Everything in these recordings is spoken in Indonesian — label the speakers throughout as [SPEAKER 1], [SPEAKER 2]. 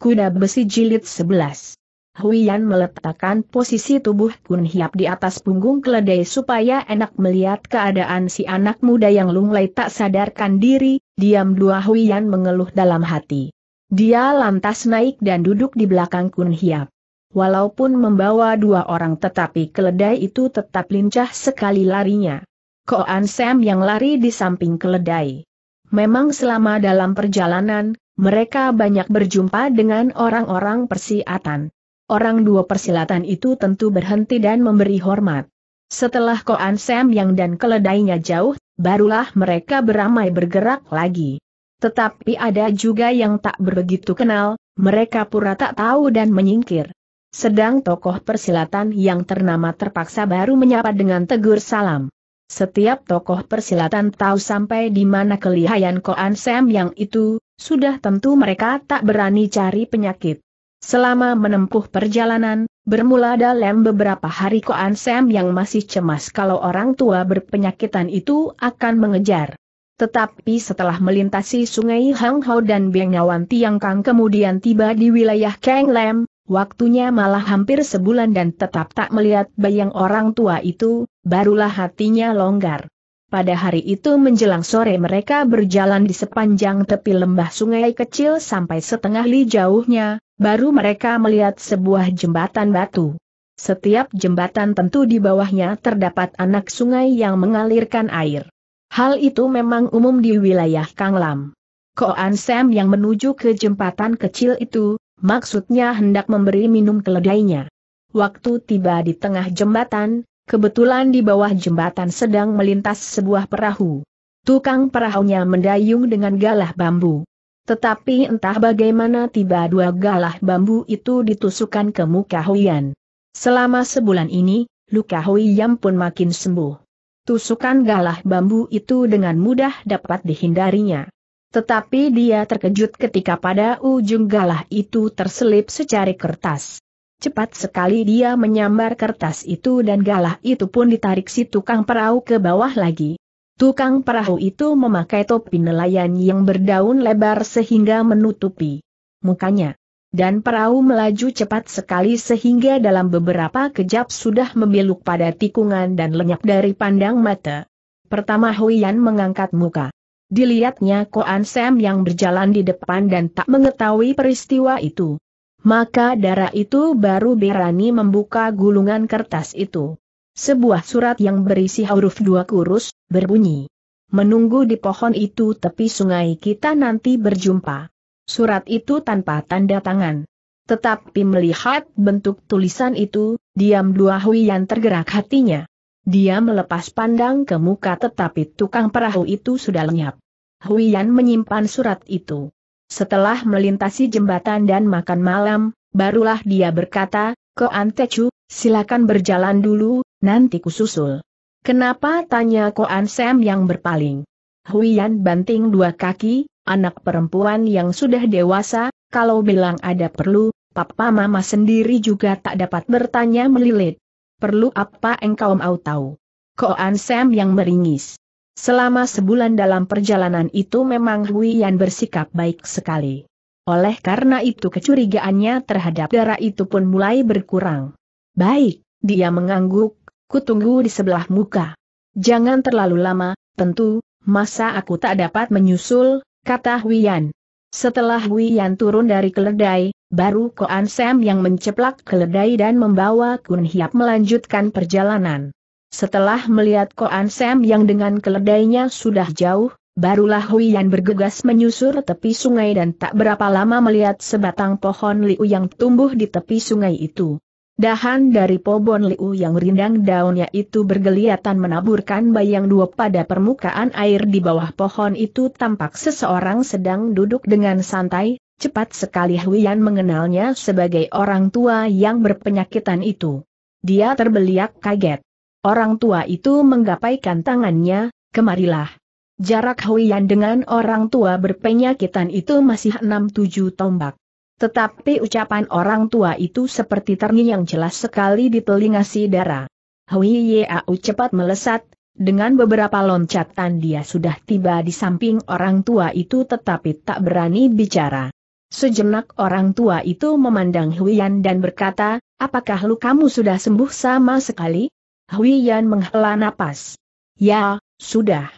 [SPEAKER 1] Kuda Besi Jilid 11 Huian meletakkan posisi tubuh Kun Hiap di atas punggung keledai supaya enak melihat keadaan si anak muda yang lunglai tak sadarkan diri, diam dua Huian mengeluh dalam hati. Dia lantas naik dan duduk di belakang Kun Hiap. Walaupun membawa dua orang tetapi keledai itu tetap lincah sekali larinya. Koan Sam yang lari di samping keledai. Memang selama dalam perjalanan, mereka banyak berjumpa dengan orang-orang persiatan. Orang dua persilatan itu tentu berhenti dan memberi hormat. Setelah Koan Sam yang dan keledainya jauh, barulah mereka beramai bergerak lagi. Tetapi ada juga yang tak begitu kenal, mereka pura tak tahu dan menyingkir. Sedang tokoh persilatan yang ternama terpaksa baru menyapa dengan tegur salam. Setiap tokoh persilatan tahu sampai di mana kelihayan Koan Sam yang itu, sudah tentu mereka tak berani cari penyakit. Selama menempuh perjalanan, bermula dalam beberapa hari Koan Sam yang masih cemas kalau orang tua berpenyakitan itu akan mengejar. Tetapi setelah melintasi sungai Hang Ho dan Bengawan Tiang Kang kemudian tiba di wilayah Kang Lam, waktunya malah hampir sebulan dan tetap tak melihat bayang orang tua itu, barulah hatinya longgar. Pada hari itu menjelang sore mereka berjalan di sepanjang tepi lembah sungai kecil sampai setengah li jauhnya, baru mereka melihat sebuah jembatan batu. Setiap jembatan tentu di bawahnya terdapat anak sungai yang mengalirkan air. Hal itu memang umum di wilayah Kanglam. Koan Sam yang menuju ke jembatan kecil itu, maksudnya hendak memberi minum keledainya. Waktu tiba di tengah jembatan, kebetulan di bawah jembatan sedang melintas sebuah perahu. Tukang perahunya mendayung dengan galah bambu. Tetapi entah bagaimana tiba dua galah bambu itu ditusukkan ke muka Huyan. Selama sebulan ini, luka Huyan pun makin sembuh. Tusukan galah bambu itu dengan mudah dapat dihindarinya. Tetapi dia terkejut ketika pada ujung galah itu terselip secari kertas. Cepat sekali dia menyambar kertas itu dan galah itu pun ditarik si tukang perahu ke bawah lagi. Tukang perahu itu memakai topi nelayan yang berdaun lebar sehingga menutupi mukanya. Dan perahu melaju cepat sekali sehingga dalam beberapa kejap sudah membeluk pada tikungan dan lenyap dari pandang mata. Pertama Huyan mengangkat muka. Dilihatnya Koan Sam yang berjalan di depan dan tak mengetahui peristiwa itu. Maka darah itu baru berani membuka gulungan kertas itu. Sebuah surat yang berisi huruf dua kurus, berbunyi. Menunggu di pohon itu tepi sungai kita nanti berjumpa. Surat itu tanpa tanda tangan. Tetapi melihat bentuk tulisan itu, diam dua Hui yang tergerak hatinya. Dia melepas pandang ke muka tetapi tukang perahu itu sudah lenyap. Huian menyimpan surat itu. Setelah melintasi jembatan dan makan malam, barulah dia berkata, Ko Antechu, silakan berjalan dulu, nanti kususul. Kenapa tanya Ko Sam yang berpaling? Huian banting dua kaki, anak perempuan yang sudah dewasa, kalau bilang ada perlu, papa mama sendiri juga tak dapat bertanya melilit perlu apa engkau mau tahu? Koan Sam yang meringis. Selama sebulan dalam perjalanan itu memang Hui Yan bersikap baik sekali. Oleh karena itu kecurigaannya terhadap darah itu pun mulai berkurang. Baik, dia mengangguk, kutunggu di sebelah muka. Jangan terlalu lama, tentu, masa aku tak dapat menyusul, kata Hui Yan. Setelah Yan turun dari keledai, baru Koan Sam yang menceplak keledai dan membawa Kun Hiap melanjutkan perjalanan. Setelah melihat Koan Sam yang dengan keledainya sudah jauh, barulah Yan bergegas menyusur tepi sungai dan tak berapa lama melihat sebatang pohon liu yang tumbuh di tepi sungai itu. Dahan dari Pobon Liu yang rindang daunnya itu bergeliatan menaburkan bayang dua pada permukaan air di bawah pohon itu tampak seseorang sedang duduk dengan santai, cepat sekali Huian mengenalnya sebagai orang tua yang berpenyakitan itu. Dia terbeliak kaget. Orang tua itu menggapaikan tangannya, kemarilah. Jarak Huian dengan orang tua berpenyakitan itu masih enam tujuh tombak. Tetapi ucapan orang tua itu seperti ternyi yang jelas sekali di telinga si Dara. Hui Yeau cepat melesat, dengan beberapa loncatan dia sudah tiba di samping orang tua itu tetapi tak berani bicara. Sejenak orang tua itu memandang Huiyan dan berkata, apakah lu kamu sudah sembuh sama sekali? Huiyan menghela napas. Ya, sudah.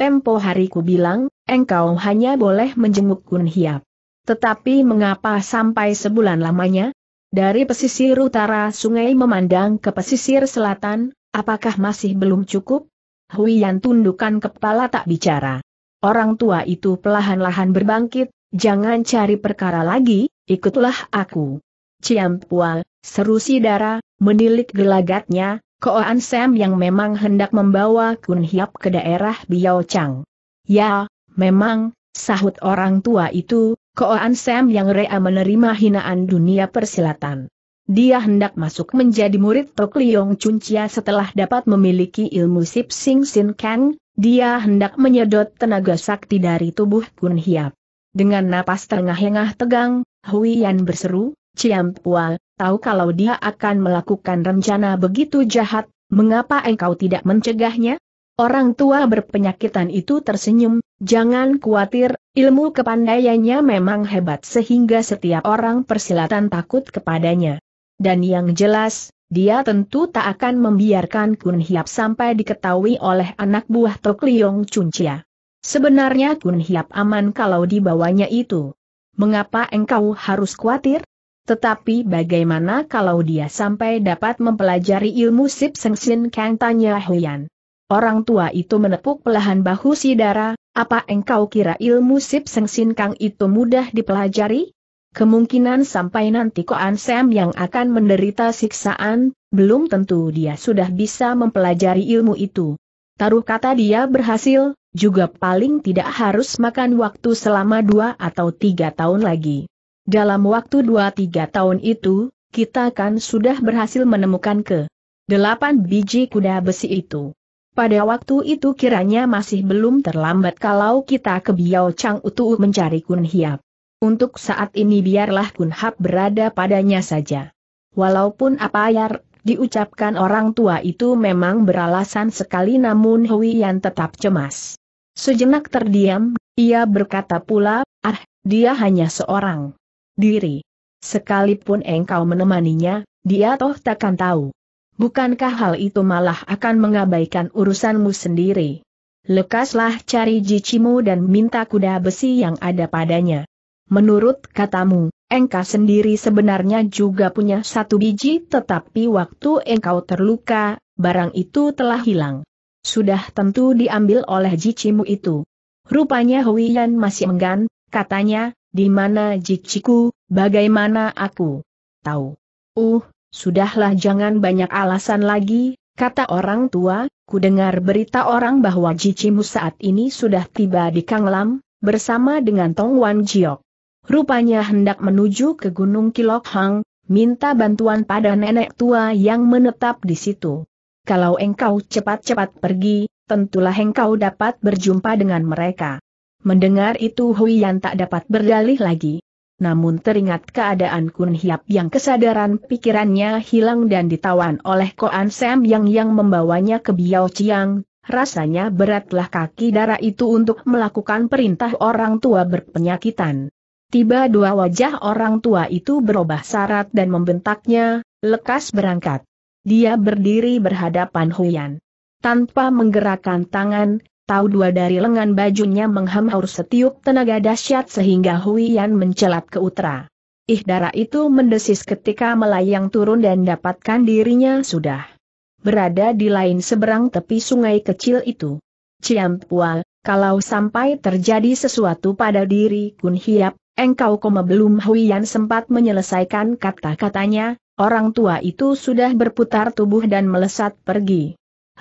[SPEAKER 1] Tempo hariku bilang, engkau hanya boleh menjenguk Kun Hiap. Tetapi mengapa sampai sebulan lamanya? Dari pesisir utara sungai memandang ke pesisir selatan, apakah masih belum cukup? Huiyan tundukkan kepala tak bicara. Orang tua itu pelahan-lahan berbangkit, jangan cari perkara lagi, ikutlah aku. Ciam Pua, seru si Dara, menilik gelagatnya, Koan Sam yang memang hendak membawa Kun Hiap ke daerah Biao Chang. Ya, memang, sahut orang tua itu, Koan Sam yang rea menerima hinaan dunia persilatan. Dia hendak masuk menjadi murid Tok Liong Chun Chia setelah dapat memiliki ilmu Sip Sing Sin Kang, dia hendak menyedot tenaga sakti dari tubuh Kun Hiap. Dengan napas terengah-engah tegang, Hui Yan berseru, Ciam Pua, tahu kalau dia akan melakukan rencana begitu jahat, mengapa engkau tidak mencegahnya? Orang tua berpenyakitan itu tersenyum, Jangan khawatir, ilmu kepandaiannya memang hebat sehingga setiap orang persilatan takut kepadanya. Dan yang jelas, dia tentu tak akan membiarkan Kun Hiap sampai diketahui oleh anak buah Tok Liong Chuncia. Sebenarnya Kun Hiap aman kalau dibawanya itu. Mengapa engkau harus khawatir? Tetapi bagaimana kalau dia sampai dapat mempelajari ilmu Sip Seng Sin Kang tanya Huyan. Orang tua itu menepuk pelahan bahu Sidara. Apa engkau kira ilmu Sip sengsin Kang itu mudah dipelajari? Kemungkinan sampai nanti Koan Sam yang akan menderita siksaan, belum tentu dia sudah bisa mempelajari ilmu itu. Taruh kata dia berhasil, juga paling tidak harus makan waktu selama dua atau tiga tahun lagi. Dalam waktu dua tiga tahun itu, kita kan sudah berhasil menemukan ke delapan biji kuda besi itu. Pada waktu itu kiranya masih belum terlambat kalau kita ke Biao Chang Utu mencari Kun Hiap. Untuk saat ini biarlah Kun Hap berada padanya saja. Walaupun apa yang diucapkan orang tua itu memang beralasan sekali namun Hui Yan tetap cemas. Sejenak terdiam, ia berkata pula, ah, dia hanya seorang diri. Sekalipun engkau menemaninya, dia toh takkan tahu bukankah hal itu malah akan mengabaikan urusanmu sendiri? Lekaslah cari jicimu dan minta kuda besi yang ada padanya. Menurut katamu, engkau sendiri sebenarnya juga punya satu biji tetapi waktu engkau terluka, barang itu telah hilang. Sudah tentu diambil oleh jicimu itu. Rupanya Huiyan masih enggan, katanya, di mana jiciku, bagaimana aku tahu. Uh, Sudahlah jangan banyak alasan lagi, kata orang tua, ku dengar berita orang bahwa Jicimu saat ini sudah tiba di Kanglam, bersama dengan Tong Wan Jiok. Rupanya hendak menuju ke Gunung Kilok Hang, minta bantuan pada nenek tua yang menetap di situ. Kalau engkau cepat-cepat pergi, tentulah engkau dapat berjumpa dengan mereka. Mendengar itu Hui Yan tak dapat berdalih lagi namun teringat keadaan Kun Hiap yang kesadaran pikirannya hilang dan ditawan oleh Koan Sam Yang yang membawanya ke Biao Chiang, rasanya beratlah kaki darah itu untuk melakukan perintah orang tua berpenyakitan. Tiba dua wajah orang tua itu berubah syarat dan membentaknya, lekas berangkat. Dia berdiri berhadapan Huyan. Tanpa menggerakkan tangan, Tahu dua dari lengan bajunya menghamhaur setiup tenaga dahsyat sehingga Yan mencelat ke utara. darah itu mendesis ketika melayang turun dan dapatkan dirinya sudah berada di lain seberang tepi sungai kecil itu. Ciam Pua, kalau sampai terjadi sesuatu pada diri Kun Hiap, engkau koma belum Yan sempat menyelesaikan kata-katanya, orang tua itu sudah berputar tubuh dan melesat pergi.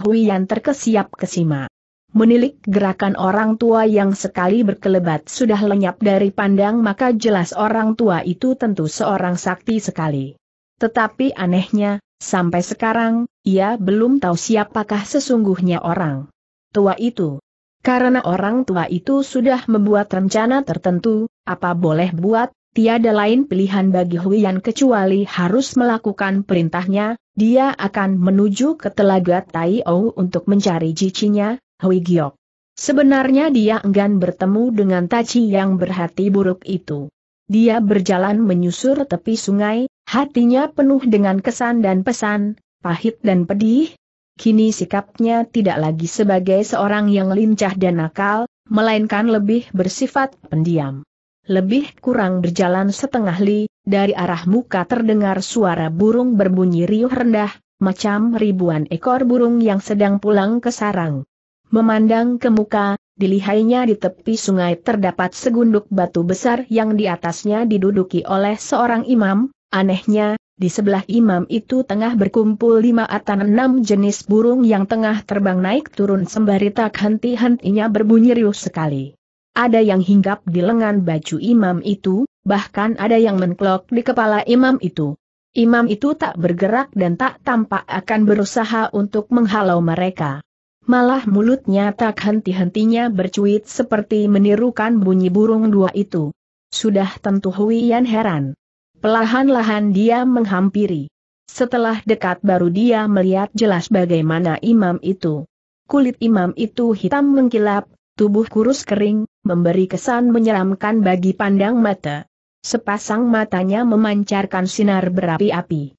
[SPEAKER 1] Yan terkesiap kesima menilik gerakan orang tua yang sekali berkelebat sudah lenyap dari pandang maka jelas orang tua itu tentu seorang sakti sekali. Tetapi anehnya, sampai sekarang, ia belum tahu siapakah sesungguhnya orang tua itu. Karena orang tua itu sudah membuat rencana tertentu, apa boleh buat, tiada lain pilihan bagi Huyan kecuali harus melakukan perintahnya, dia akan menuju ke Telaga Tai Ou untuk mencari cicinya, Hui Giok. Sebenarnya dia enggan bertemu dengan Taci yang berhati buruk itu. Dia berjalan menyusur tepi sungai, hatinya penuh dengan kesan dan pesan, pahit dan pedih. Kini sikapnya tidak lagi sebagai seorang yang lincah dan nakal, melainkan lebih bersifat pendiam. Lebih kurang berjalan setengah li, dari arah muka terdengar suara burung berbunyi riuh rendah, macam ribuan ekor burung yang sedang pulang ke sarang. Memandang ke muka, di di tepi sungai terdapat segunduk batu besar yang di atasnya diduduki oleh seorang imam, anehnya, di sebelah imam itu tengah berkumpul lima atau enam jenis burung yang tengah terbang naik turun sembari tak henti-hentinya berbunyi riuh sekali. Ada yang hinggap di lengan baju imam itu, bahkan ada yang menklok di kepala imam itu. Imam itu tak bergerak dan tak tampak akan berusaha untuk menghalau mereka malah mulutnya tak henti-hentinya bercuit seperti menirukan bunyi burung dua itu. Sudah tentu Hui Yan heran. Pelahan-lahan dia menghampiri. Setelah dekat baru dia melihat jelas bagaimana imam itu. Kulit imam itu hitam mengkilap, tubuh kurus kering, memberi kesan menyeramkan bagi pandang mata. Sepasang matanya memancarkan sinar berapi-api.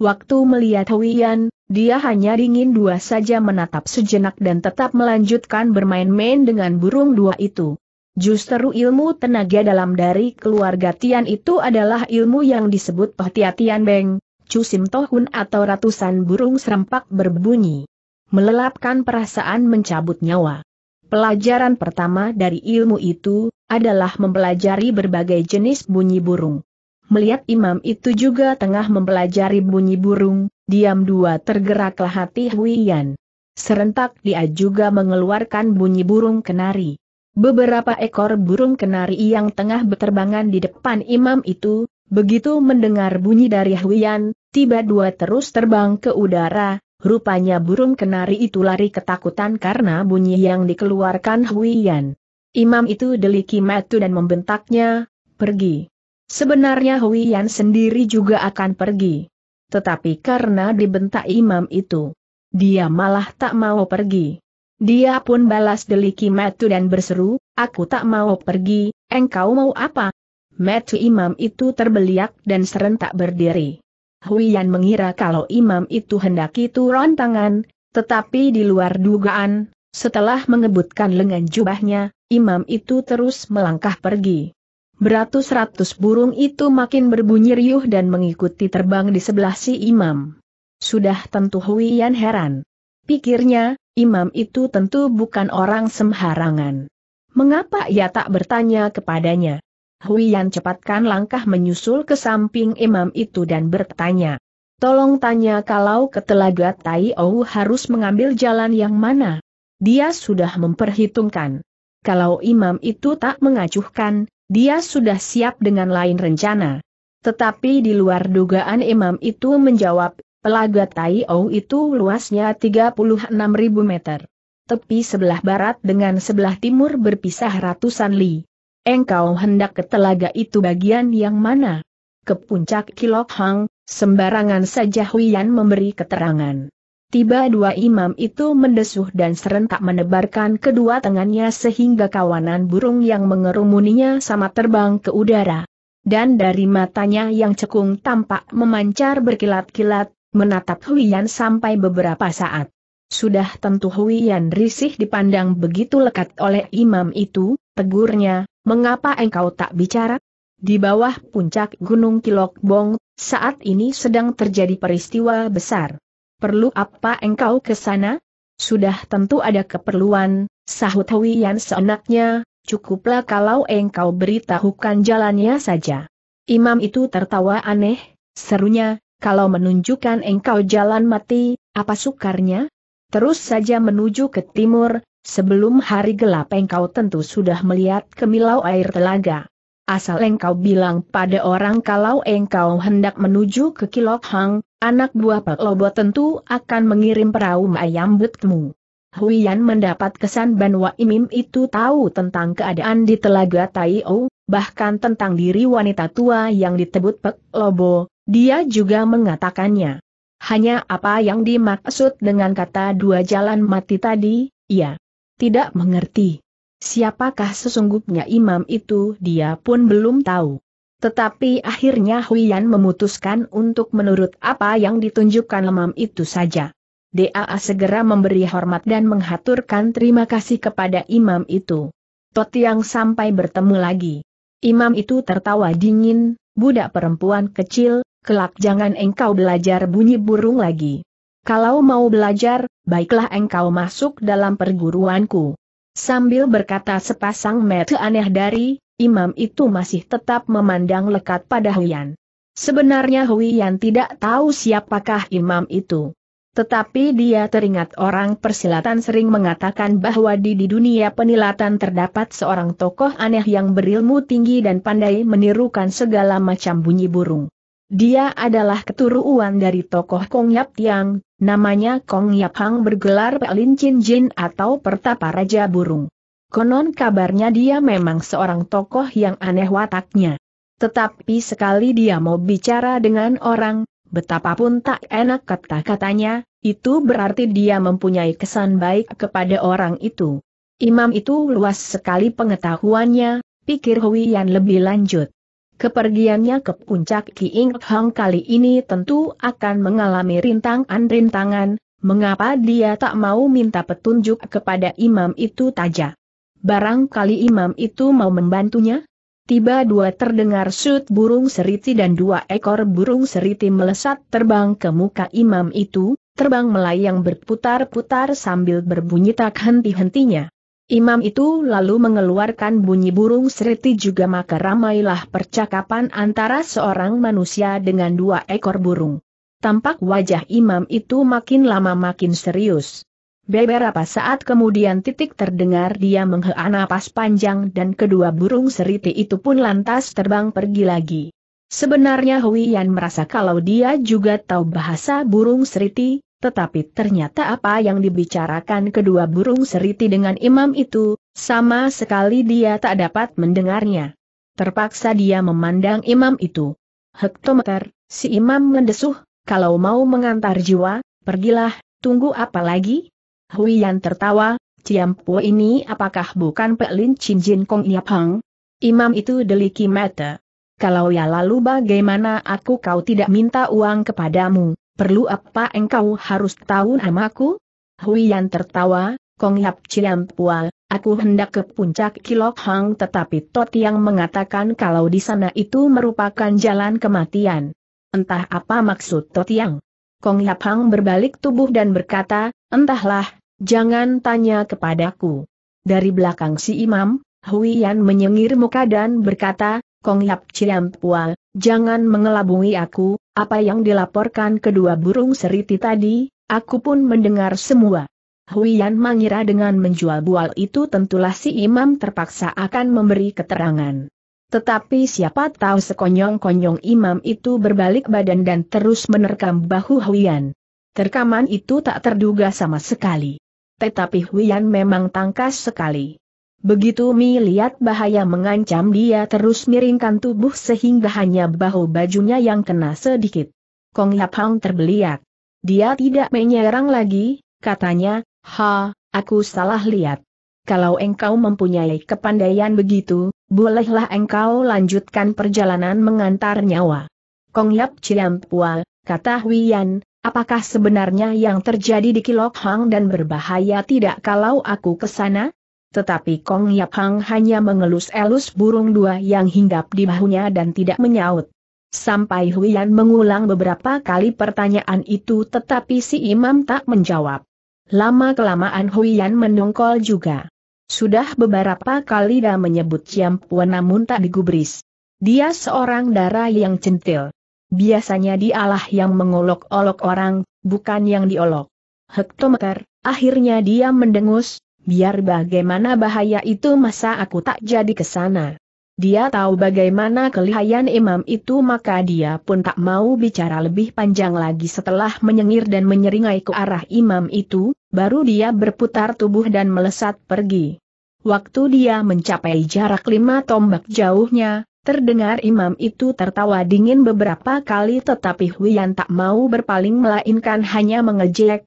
[SPEAKER 1] Waktu melihat Huiyan, dia hanya dingin dua saja menatap sejenak dan tetap melanjutkan bermain-main dengan burung dua itu. Justru ilmu tenaga dalam dari keluarga Tian itu adalah ilmu yang disebut Pahtia Tian Beng, Cusim Tohun atau ratusan burung serempak berbunyi. Melelapkan perasaan mencabut nyawa. Pelajaran pertama dari ilmu itu adalah mempelajari berbagai jenis bunyi burung. Melihat imam itu juga tengah mempelajari bunyi burung, diam dua tergeraklah hati Huiyan. Serentak dia juga mengeluarkan bunyi burung kenari. Beberapa ekor burung kenari yang tengah berterbangan di depan imam itu, begitu mendengar bunyi dari Huiyan, tiba dua terus terbang ke udara, rupanya burung kenari itu lari ketakutan karena bunyi yang dikeluarkan Huiyan. Imam itu deliki matu dan membentaknya, pergi. Sebenarnya Hui Yan sendiri juga akan pergi. Tetapi karena dibentak imam itu, dia malah tak mau pergi. Dia pun balas deliki Metu dan berseru, aku tak mau pergi, engkau mau apa? Metu imam itu terbeliak dan serentak berdiri. Hui Yan mengira kalau imam itu hendaki turun tangan, tetapi di luar dugaan, setelah mengebutkan lengan jubahnya, imam itu terus melangkah pergi. Beratus-ratus burung itu makin berbunyi riuh dan mengikuti terbang di sebelah si imam. Sudah tentu Huiyan heran. Pikirnya, imam itu tentu bukan orang sembarangan. Mengapa ia tak bertanya kepadanya? Huiyan cepatkan langkah menyusul ke samping imam itu dan bertanya. Tolong tanya kalau ke telaga Tai Ou harus mengambil jalan yang mana? Dia sudah memperhitungkan. Kalau imam itu tak mengacuhkan, dia sudah siap dengan lain rencana. Tetapi di luar dugaan imam itu menjawab, pelaga Tai O itu luasnya 36 ribu meter. Tepi sebelah barat dengan sebelah timur berpisah ratusan li. Engkau hendak ke telaga itu bagian yang mana? Ke puncak Kilok Hang, sembarangan saja Huyan memberi keterangan. Tiba dua imam itu mendesuh dan serentak menebarkan kedua tangannya sehingga kawanan burung yang mengerumuninya sama terbang ke udara. Dan dari matanya yang cekung tampak memancar berkilat-kilat, menatap Huiyan sampai beberapa saat. Sudah tentu Huiyan risih dipandang begitu lekat oleh imam itu, tegurnya, mengapa engkau tak bicara? Di bawah puncak Gunung Kilokbong saat ini sedang terjadi peristiwa besar perlu apa engkau ke sana? Sudah tentu ada keperluan, sahut Huiyan seenaknya, cukuplah kalau engkau beritahukan jalannya saja. Imam itu tertawa aneh, serunya, kalau menunjukkan engkau jalan mati, apa sukarnya? Terus saja menuju ke timur, sebelum hari gelap engkau tentu sudah melihat kemilau air telaga asal engkau bilang pada orang kalau engkau hendak menuju ke Kilok Hang, anak buah Pak Lobo tentu akan mengirim perahu menyambutmu. Huian mendapat kesan Banwa Imim itu tahu tentang keadaan di Telaga Taiou, bahkan tentang diri wanita tua yang ditebut Pak Lobo, dia juga mengatakannya. Hanya apa yang dimaksud dengan kata dua jalan mati tadi, ia tidak mengerti. Siapakah sesungguhnya imam itu dia pun belum tahu. Tetapi akhirnya Huyan memutuskan untuk menurut apa yang ditunjukkan imam itu saja. DAA segera memberi hormat dan menghaturkan terima kasih kepada imam itu. Totiang sampai bertemu lagi. Imam itu tertawa dingin, budak perempuan kecil, kelak jangan engkau belajar bunyi burung lagi. Kalau mau belajar, baiklah engkau masuk dalam perguruanku. Sambil berkata sepasang mata aneh dari, imam itu masih tetap memandang lekat pada Huyan. Sebenarnya Huyan tidak tahu siapakah imam itu. Tetapi dia teringat orang persilatan sering mengatakan bahwa di, di dunia penilatan terdapat seorang tokoh aneh yang berilmu tinggi dan pandai menirukan segala macam bunyi burung. Dia adalah keturuan dari tokoh Kong Yap Tiang, Namanya Kong Yap Hang bergelar Pelin Chin Jin atau Pertapa Raja Burung. Konon kabarnya dia memang seorang tokoh yang aneh wataknya. Tetapi sekali dia mau bicara dengan orang, betapapun tak enak kata-katanya, itu berarti dia mempunyai kesan baik kepada orang itu. Imam itu luas sekali pengetahuannya, pikir Hui Yan lebih lanjut. Kepergiannya ke puncak King Hong kali ini tentu akan mengalami rintangan-rintangan, mengapa dia tak mau minta petunjuk kepada imam itu taja. Barangkali imam itu mau membantunya? Tiba dua terdengar sut burung seriti dan dua ekor burung seriti melesat terbang ke muka imam itu, terbang melayang berputar-putar sambil berbunyi tak henti-hentinya. Imam itu lalu mengeluarkan bunyi burung seriti juga maka ramailah percakapan antara seorang manusia dengan dua ekor burung. Tampak wajah imam itu makin lama makin serius. Beberapa saat kemudian titik terdengar dia menghela napas panjang dan kedua burung seriti itu pun lantas terbang pergi lagi. Sebenarnya Hui Yan merasa kalau dia juga tahu bahasa burung seriti, tetapi ternyata apa yang dibicarakan kedua burung seriti dengan imam itu, sama sekali dia tak dapat mendengarnya. Terpaksa dia memandang imam itu. Hektometer, si imam mendesuh, kalau mau mengantar jiwa, pergilah, tunggu apa lagi? Huiyan tertawa, Ciampu ini apakah bukan Peklin Chin Jin Kong Yap Hang? Imam itu deliki mata. Kalau ya lalu bagaimana aku kau tidak minta uang kepadamu? perlu apa engkau harus tahu namaku? Hui tertawa, Kong Yap Chiam Pua, aku hendak ke puncak Kilok Hang tetapi Tot yang mengatakan kalau di sana itu merupakan jalan kematian. Entah apa maksud Tot yang. Kong Yap Hang berbalik tubuh dan berkata, entahlah, jangan tanya kepadaku. Dari belakang si imam, Hui menyengir muka dan berkata, Kong Yap Chiam Pua, Jangan mengelabui aku, apa yang dilaporkan kedua burung seriti tadi, aku pun mendengar semua. Huian mengira dengan menjual bual itu tentulah si imam terpaksa akan memberi keterangan. Tetapi siapa tahu sekonyong-konyong imam itu berbalik badan dan terus menerkam bahu Huian. Terkaman itu tak terduga sama sekali. Tetapi Huian memang tangkas sekali. Begitu Mi lihat bahaya mengancam dia terus miringkan tubuh sehingga hanya bahu bajunya yang kena sedikit. Kong Yap Hang terbeliak. Dia tidak menyerang lagi, katanya, ha, aku salah lihat. Kalau engkau mempunyai kepandaian begitu, bolehlah engkau lanjutkan perjalanan mengantar nyawa. Kong Yap Ciampual, kata Huiyan, apakah sebenarnya yang terjadi di Kilok Hang dan berbahaya tidak kalau aku ke sana? Tetapi Kong Yap Hang hanya mengelus-elus burung dua yang hinggap di bahunya dan tidak menyaut. Sampai Huian mengulang beberapa kali pertanyaan itu tetapi si imam tak menjawab. Lama-kelamaan Huian menungkol juga. Sudah beberapa kali dah menyebut Ciam Puan namun tak digubris. Dia seorang darah yang centil. Biasanya dialah yang mengolok-olok orang, bukan yang diolok. Hektometer, akhirnya dia mendengus, biar bagaimana bahaya itu masa aku tak jadi ke sana. Dia tahu bagaimana kelihayan imam itu maka dia pun tak mau bicara lebih panjang lagi setelah menyengir dan menyeringai ke arah imam itu, baru dia berputar tubuh dan melesat pergi. Waktu dia mencapai jarak lima tombak jauhnya, terdengar imam itu tertawa dingin beberapa kali tetapi Huyan tak mau berpaling melainkan hanya mengejek,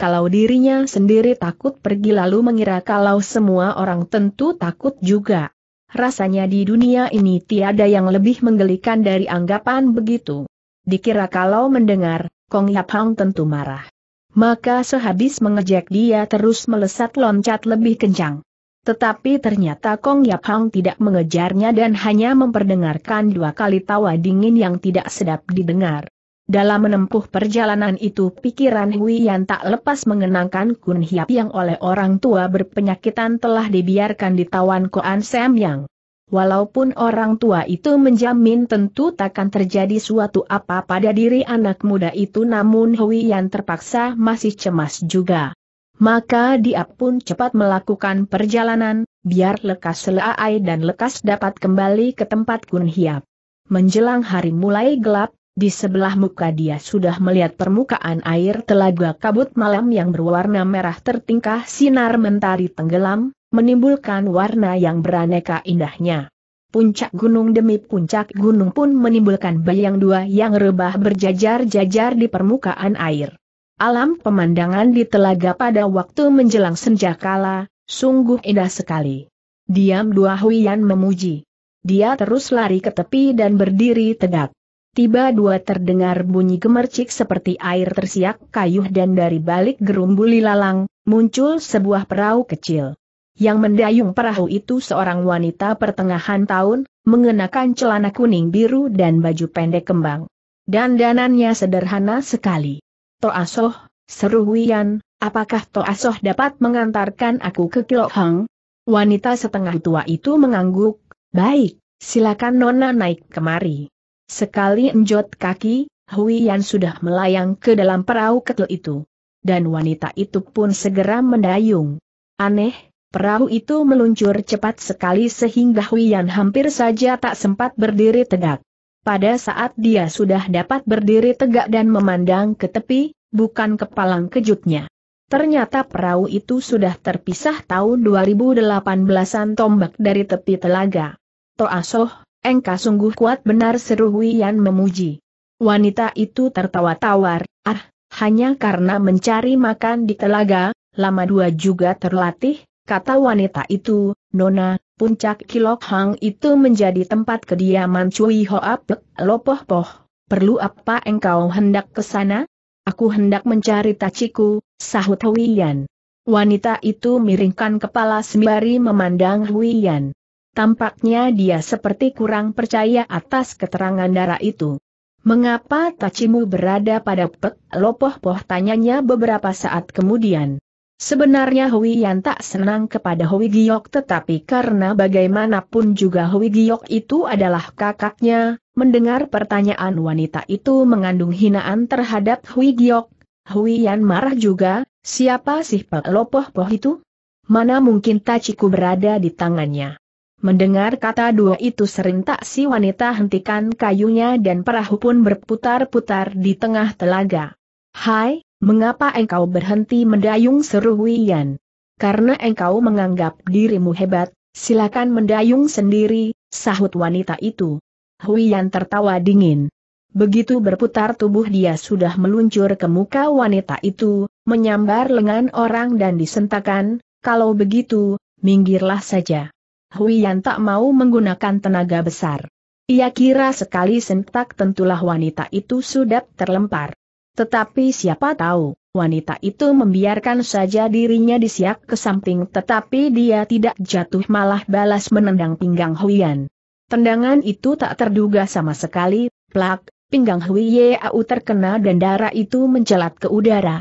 [SPEAKER 1] kalau dirinya sendiri takut pergi lalu mengira kalau semua orang tentu takut juga. Rasanya di dunia ini tiada yang lebih menggelikan dari anggapan begitu. Dikira kalau mendengar, Kong Yap Hang tentu marah. Maka sehabis mengejek dia terus melesat loncat lebih kencang. Tetapi ternyata Kong Yap Hang tidak mengejarnya dan hanya memperdengarkan dua kali tawa dingin yang tidak sedap didengar. Dalam menempuh perjalanan itu pikiran Hui Yan tak lepas mengenangkan Kun Hiap yang oleh orang tua berpenyakitan telah dibiarkan ditawan Koan Sam Yang. Walaupun orang tua itu menjamin tentu takkan terjadi suatu apa pada diri anak muda itu namun Hui Yan terpaksa masih cemas juga. Maka dia pun cepat melakukan perjalanan, biar lekas selai dan lekas dapat kembali ke tempat Kun Hiap. Menjelang hari mulai gelap, di sebelah muka dia sudah melihat permukaan air telaga kabut malam yang berwarna merah tertingkah sinar mentari tenggelam, menimbulkan warna yang beraneka indahnya. Puncak gunung demi puncak gunung pun menimbulkan bayang dua yang rebah berjajar-jajar di permukaan air. Alam pemandangan di telaga pada waktu menjelang senja kala, sungguh indah sekali. Diam dua Huian memuji. Dia terus lari ke tepi dan berdiri tegak. Tiba dua terdengar bunyi gemercik seperti air tersiak kayuh dan dari balik gerumbuli lalang, muncul sebuah perahu kecil. Yang mendayung perahu itu seorang wanita pertengahan tahun, mengenakan celana kuning biru dan baju pendek kembang. Dan danannya sederhana sekali. Toasoh, seru Wian, apakah Toasoh dapat mengantarkan aku ke Kilohang? Wanita setengah tua itu mengangguk, baik, silakan Nona naik kemari. Sekali enjot kaki, Hui Yan sudah melayang ke dalam perahu kecil itu. Dan wanita itu pun segera mendayung. Aneh, perahu itu meluncur cepat sekali sehingga Hui Yan hampir saja tak sempat berdiri tegak. Pada saat dia sudah dapat berdiri tegak dan memandang ke tepi, bukan kepalang kejutnya. Ternyata perahu itu sudah terpisah tahun 2018-an tombak dari tepi telaga. Toasoh, Engkau sungguh kuat benar seru William memuji. Wanita itu tertawa tawar, ah, hanya karena mencari makan di telaga, lama dua juga terlatih, kata wanita itu, Nona, puncak Kilok Hang itu menjadi tempat kediaman Cui Hoa Pek, Lopoh Poh, perlu apa engkau hendak ke sana? Aku hendak mencari taciku, sahut Huiyan. Wanita itu miringkan kepala sembari memandang Huiyan. Tampaknya dia seperti kurang percaya atas keterangan darah itu. Mengapa Tachimu berada pada pek lopoh-poh tanyanya beberapa saat kemudian. Sebenarnya Hui Yan tak senang kepada Hui Giok tetapi karena bagaimanapun juga Hui Giok itu adalah kakaknya, mendengar pertanyaan wanita itu mengandung hinaan terhadap Hui Giok, Hui Yan marah juga, siapa sih lopoh poh itu? Mana mungkin taciku berada di tangannya? Mendengar kata dua itu tak si wanita hentikan kayunya dan perahu pun berputar-putar di tengah telaga. Hai, mengapa engkau berhenti mendayung seru Wian? Karena engkau menganggap dirimu hebat, silakan mendayung sendiri, sahut wanita itu. Huian tertawa dingin. Begitu berputar tubuh dia sudah meluncur ke muka wanita itu, menyambar lengan orang dan disentakan, kalau begitu, minggirlah saja. Huiyan tak mau menggunakan tenaga besar. Ia kira sekali sentak tentulah wanita itu sudah terlempar. Tetapi siapa tahu, wanita itu membiarkan saja dirinya disiak ke samping tetapi dia tidak jatuh malah balas menendang pinggang Huiyan. Tendangan itu tak terduga sama sekali, plak, pinggang Hui Yeau terkena dan darah itu mencelat ke udara.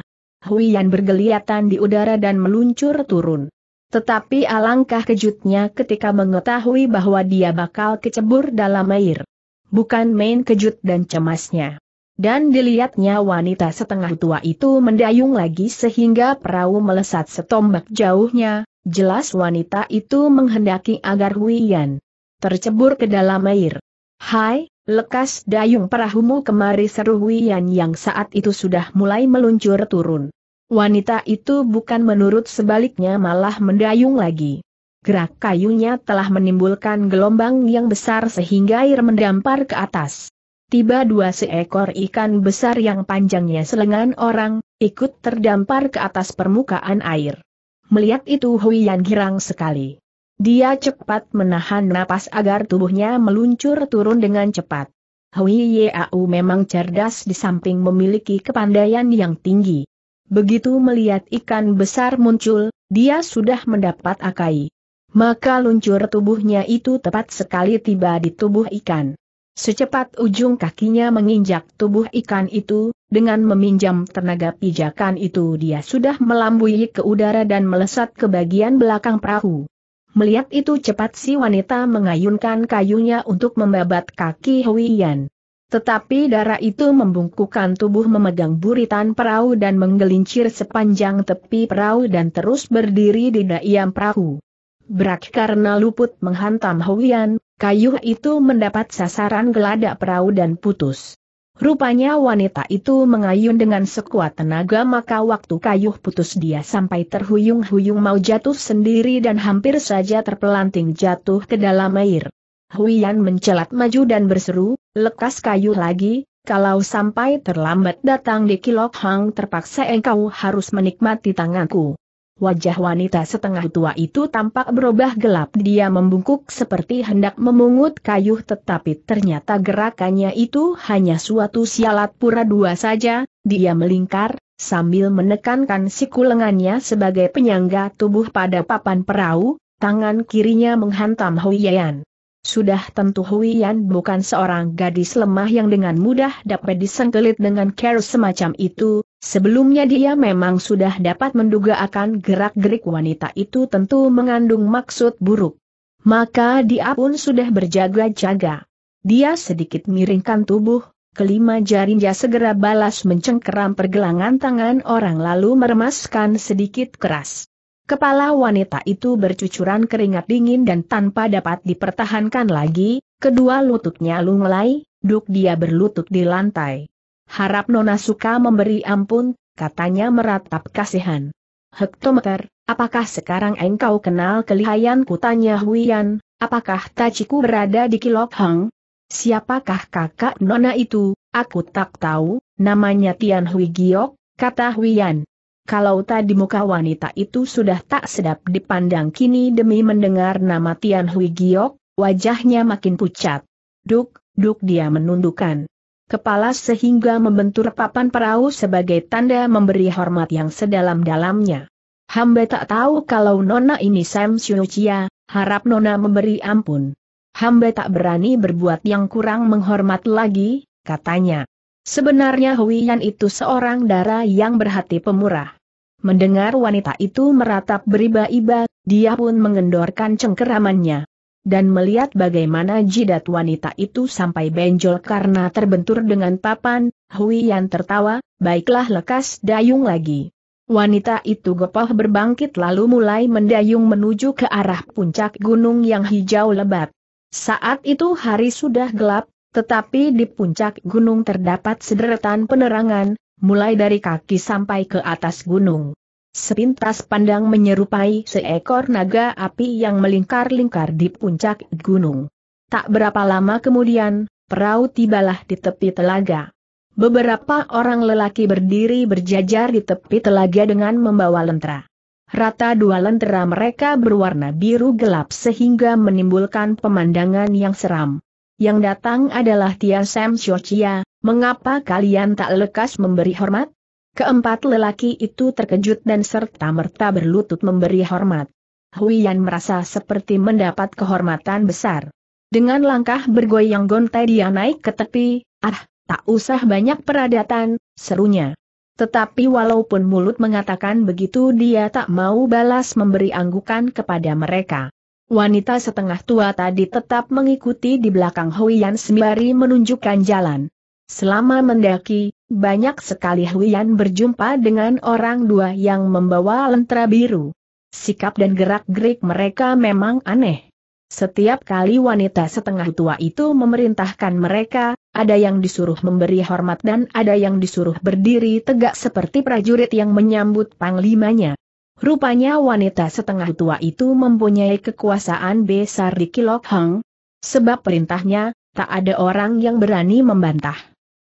[SPEAKER 1] Huiyan bergeliatan di udara dan meluncur turun. Tetapi alangkah kejutnya ketika mengetahui bahwa dia bakal kecebur dalam air. Bukan main kejut dan cemasnya. Dan dilihatnya wanita setengah tua itu mendayung lagi sehingga perahu melesat setombak jauhnya, jelas wanita itu menghendaki agar Huiyan tercebur ke dalam air. Hai, lekas dayung perahumu kemari seru Huiyan yang saat itu sudah mulai meluncur turun. Wanita itu bukan menurut sebaliknya malah mendayung lagi. Gerak kayunya telah menimbulkan gelombang yang besar sehingga air mendampar ke atas. Tiba dua seekor ikan besar yang panjangnya selengan orang, ikut terdampar ke atas permukaan air. Melihat itu Hui Yan girang sekali. Dia cepat menahan napas agar tubuhnya meluncur turun dengan cepat. Hui Yau memang cerdas di samping memiliki kepandaian yang tinggi. Begitu melihat ikan besar muncul, dia sudah mendapat akai. Maka luncur tubuhnya itu tepat sekali tiba di tubuh ikan. Secepat ujung kakinya menginjak tubuh ikan itu, dengan meminjam tenaga pijakan itu dia sudah melambui ke udara dan melesat ke bagian belakang perahu. Melihat itu cepat si wanita mengayunkan kayunya untuk membabat kaki Huiyan. Tetapi darah itu membungkukkan tubuh memegang buritan perahu dan menggelincir sepanjang tepi perahu dan terus berdiri di dayam perahu. Berak karena luput menghantam Howian, kayu itu mendapat sasaran geladak perahu dan putus. Rupanya wanita itu mengayun dengan sekuat tenaga maka waktu kayuh putus dia sampai terhuyung-huyung mau jatuh sendiri dan hampir saja terpelanting jatuh ke dalam air. Huiyan mencelat maju dan berseru, lekas kayu lagi, kalau sampai terlambat datang di Kilok Hang terpaksa engkau harus menikmati tanganku. Wajah wanita setengah tua itu tampak berubah gelap dia membungkuk seperti hendak memungut kayu tetapi ternyata gerakannya itu hanya suatu sialat pura dua saja, dia melingkar, sambil menekankan siku lengannya sebagai penyangga tubuh pada papan perahu, tangan kirinya menghantam Huiyan. Sudah tentu Hui Yan bukan seorang gadis lemah yang dengan mudah dapat disengkelit dengan care semacam itu, sebelumnya dia memang sudah dapat menduga akan gerak-gerik wanita itu tentu mengandung maksud buruk. Maka dia pun sudah berjaga-jaga. Dia sedikit miringkan tubuh, kelima jarinya segera balas mencengkeram pergelangan tangan orang lalu meremaskan sedikit keras. Kepala wanita itu bercucuran keringat dingin dan tanpa dapat dipertahankan lagi, kedua lututnya lunglai, duk dia berlutut di lantai. Harap Nona suka memberi ampun, katanya meratap kasihan. Hektometer, apakah sekarang engkau kenal kelihayanku tanya Huyan, apakah taciku berada di Kilok Hang? Siapakah kakak Nona itu, aku tak tahu, namanya Tian Hui Giok, kata Huyan. Kalau tadi muka wanita itu sudah tak sedap dipandang kini demi mendengar nama Tian Hui Giok, wajahnya makin pucat. Duk, duk dia menundukkan kepala sehingga membentur papan perahu sebagai tanda memberi hormat yang sedalam-dalamnya. Hamba tak tahu kalau Nona ini Sam Xiuqia, harap Nona memberi ampun. Hamba tak berani berbuat yang kurang menghormat lagi, katanya. Sebenarnya Huiyan itu seorang dara yang berhati pemurah. Mendengar wanita itu meratap beriba-iba, dia pun mengendorkan cengkeramannya. Dan melihat bagaimana jidat wanita itu sampai benjol karena terbentur dengan papan, Hui Yan tertawa, baiklah lekas dayung lagi. Wanita itu gopoh berbangkit lalu mulai mendayung menuju ke arah puncak gunung yang hijau lebat. Saat itu hari sudah gelap, tetapi di puncak gunung terdapat sederetan penerangan, mulai dari kaki sampai ke atas gunung. Sepintas pandang menyerupai seekor naga api yang melingkar-lingkar di puncak gunung. Tak berapa lama kemudian, perahu tibalah di tepi telaga. Beberapa orang lelaki berdiri berjajar di tepi telaga dengan membawa lentera. Rata dua lentera mereka berwarna biru gelap sehingga menimbulkan pemandangan yang seram. Yang datang adalah Tian Sam Shochia, Mengapa kalian tak lekas memberi hormat? Keempat lelaki itu terkejut dan serta-merta berlutut memberi hormat. Huian merasa seperti mendapat kehormatan besar. Dengan langkah bergoyang gontai dia naik ke tepi, ah, tak usah banyak peradatan, serunya. Tetapi walaupun mulut mengatakan begitu dia tak mau balas memberi anggukan kepada mereka. Wanita setengah tua tadi tetap mengikuti di belakang Huian sembari menunjukkan jalan. Selama mendaki, banyak sekali Huyan berjumpa dengan orang dua yang membawa lentera biru. Sikap dan gerak-gerik mereka memang aneh. Setiap kali wanita setengah tua itu memerintahkan mereka, ada yang disuruh memberi hormat dan ada yang disuruh berdiri tegak seperti prajurit yang menyambut panglimanya. Rupanya wanita setengah tua itu mempunyai kekuasaan besar di Kilok Hang. Sebab perintahnya, tak ada orang yang berani membantah.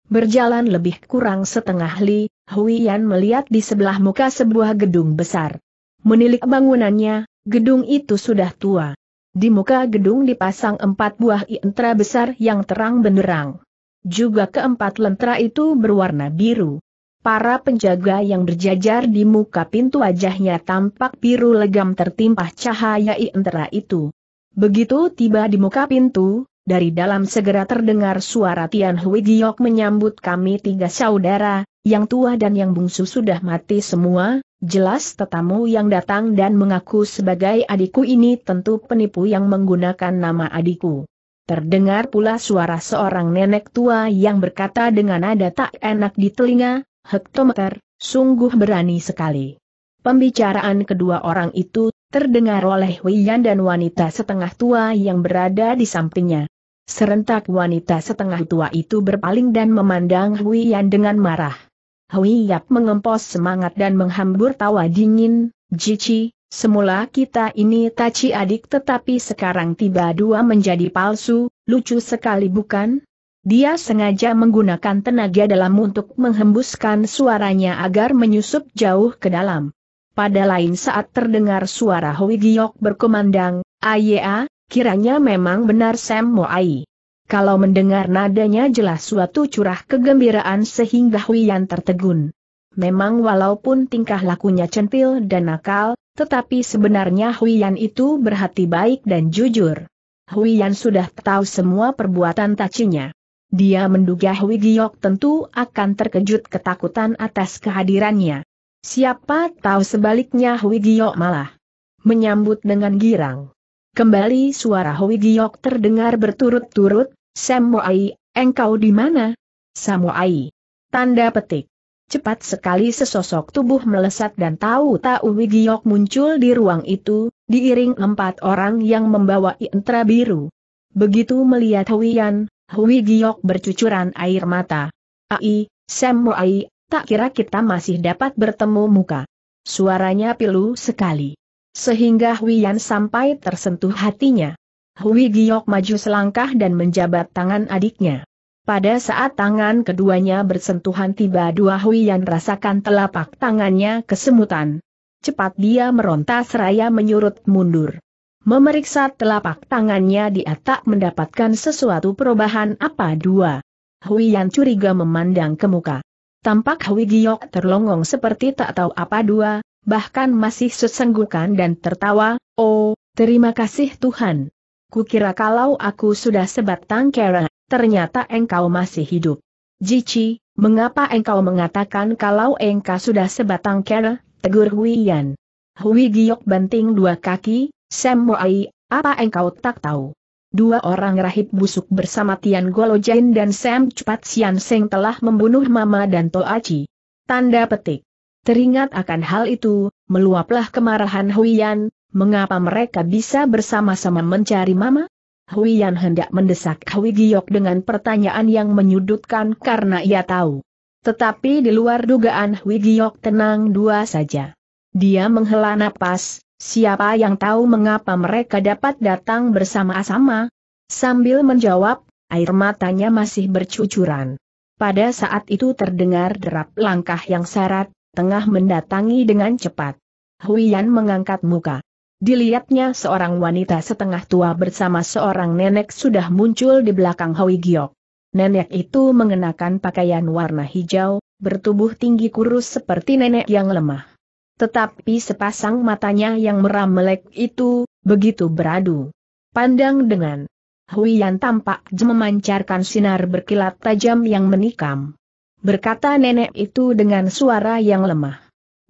[SPEAKER 1] Berjalan lebih kurang setengah li, Yan melihat di sebelah muka sebuah gedung besar. Menilik bangunannya, gedung itu sudah tua. Di muka gedung dipasang empat buah lentera besar yang terang benderang. Juga keempat lentera itu berwarna biru. Para penjaga yang berjajar di muka pintu wajahnya tampak biru legam tertimpa cahaya lentera itu. Begitu tiba di muka pintu, dari dalam segera terdengar suara Tian Hui Giok menyambut kami tiga saudara, yang tua dan yang bungsu sudah mati semua, jelas tetamu yang datang dan mengaku sebagai adikku ini tentu penipu yang menggunakan nama adikku. Terdengar pula suara seorang nenek tua yang berkata dengan nada tak enak di telinga, hektometer, sungguh berani sekali. Pembicaraan kedua orang itu terdengar oleh Wei Yan dan wanita setengah tua yang berada di sampingnya. Serentak wanita setengah tua itu berpaling dan memandang Hui Yan dengan marah. Hui Yap mengempos semangat dan menghambur tawa dingin, Jici, semula kita ini taci adik tetapi sekarang tiba dua menjadi palsu, lucu sekali bukan? Dia sengaja menggunakan tenaga dalam untuk menghembuskan suaranya agar menyusup jauh ke dalam. Pada lain saat terdengar suara Hui Giok berkumandang, Aya, kiranya memang benar Sam Moai. Kalau mendengar nadanya jelas suatu curah kegembiraan sehingga Huyan tertegun. Memang walaupun tingkah lakunya centil dan nakal, tetapi sebenarnya Huyan itu berhati baik dan jujur. Huyan sudah tahu semua perbuatan tacinya. Dia menduga Hui Giok tentu akan terkejut ketakutan atas kehadirannya. Siapa tahu sebaliknya Hui Giok malah menyambut dengan girang. Kembali suara Hui Giok terdengar berturut-turut, Samuai, engkau di mana? Samuai. Tanda petik. Cepat sekali sesosok tubuh melesat dan tahu-tahu Wigiok muncul di ruang itu, diiring empat orang yang membawa intra biru. Begitu melihat Huiyan, Hui Giok bercucuran air mata. Ai, Samuai, tak kira kita masih dapat bertemu muka. Suaranya pilu sekali sehingga Huiyan sampai tersentuh hatinya. Hui Giok maju selangkah dan menjabat tangan adiknya. Pada saat tangan keduanya bersentuhan tiba dua Huiyan rasakan telapak tangannya kesemutan. Cepat dia meronta seraya menyurut mundur. Memeriksa telapak tangannya dia tak mendapatkan sesuatu perubahan apa dua. Yan curiga memandang ke muka. Tampak Hui Giok terlongong seperti tak tahu apa dua, bahkan masih sesenggukan dan tertawa, oh, terima kasih Tuhan. Kukira kalau aku sudah sebatang kera, ternyata engkau masih hidup. Jici, mengapa engkau mengatakan kalau engkau sudah sebatang kera, tegur Huiyan. Hui Giok banting dua kaki, Sam Moai, apa engkau tak tahu? Dua orang rahib busuk bersama Tian Jain dan Sam Cepat Sian Seng telah membunuh Mama dan Toachi. Tanda petik. Teringat akan hal itu, meluaplah kemarahan Huiyan, mengapa mereka bisa bersama-sama mencari mama? Huiyan hendak mendesak Hui Giok dengan pertanyaan yang menyudutkan karena ia tahu. Tetapi di luar dugaan Hui Giok tenang dua saja. Dia menghela napas, siapa yang tahu mengapa mereka dapat datang bersama-sama? Sambil menjawab, air matanya masih bercucuran. Pada saat itu terdengar derap langkah yang syarat, tengah mendatangi dengan cepat. Huian mengangkat muka. Dilihatnya seorang wanita setengah tua bersama seorang nenek sudah muncul di belakang Hui Giok. Nenek itu mengenakan pakaian warna hijau, bertubuh tinggi kurus seperti nenek yang lemah. Tetapi sepasang matanya yang meram melek itu, begitu beradu. Pandang dengan Huyan tampak memancarkan sinar berkilat tajam yang menikam berkata nenek itu dengan suara yang lemah.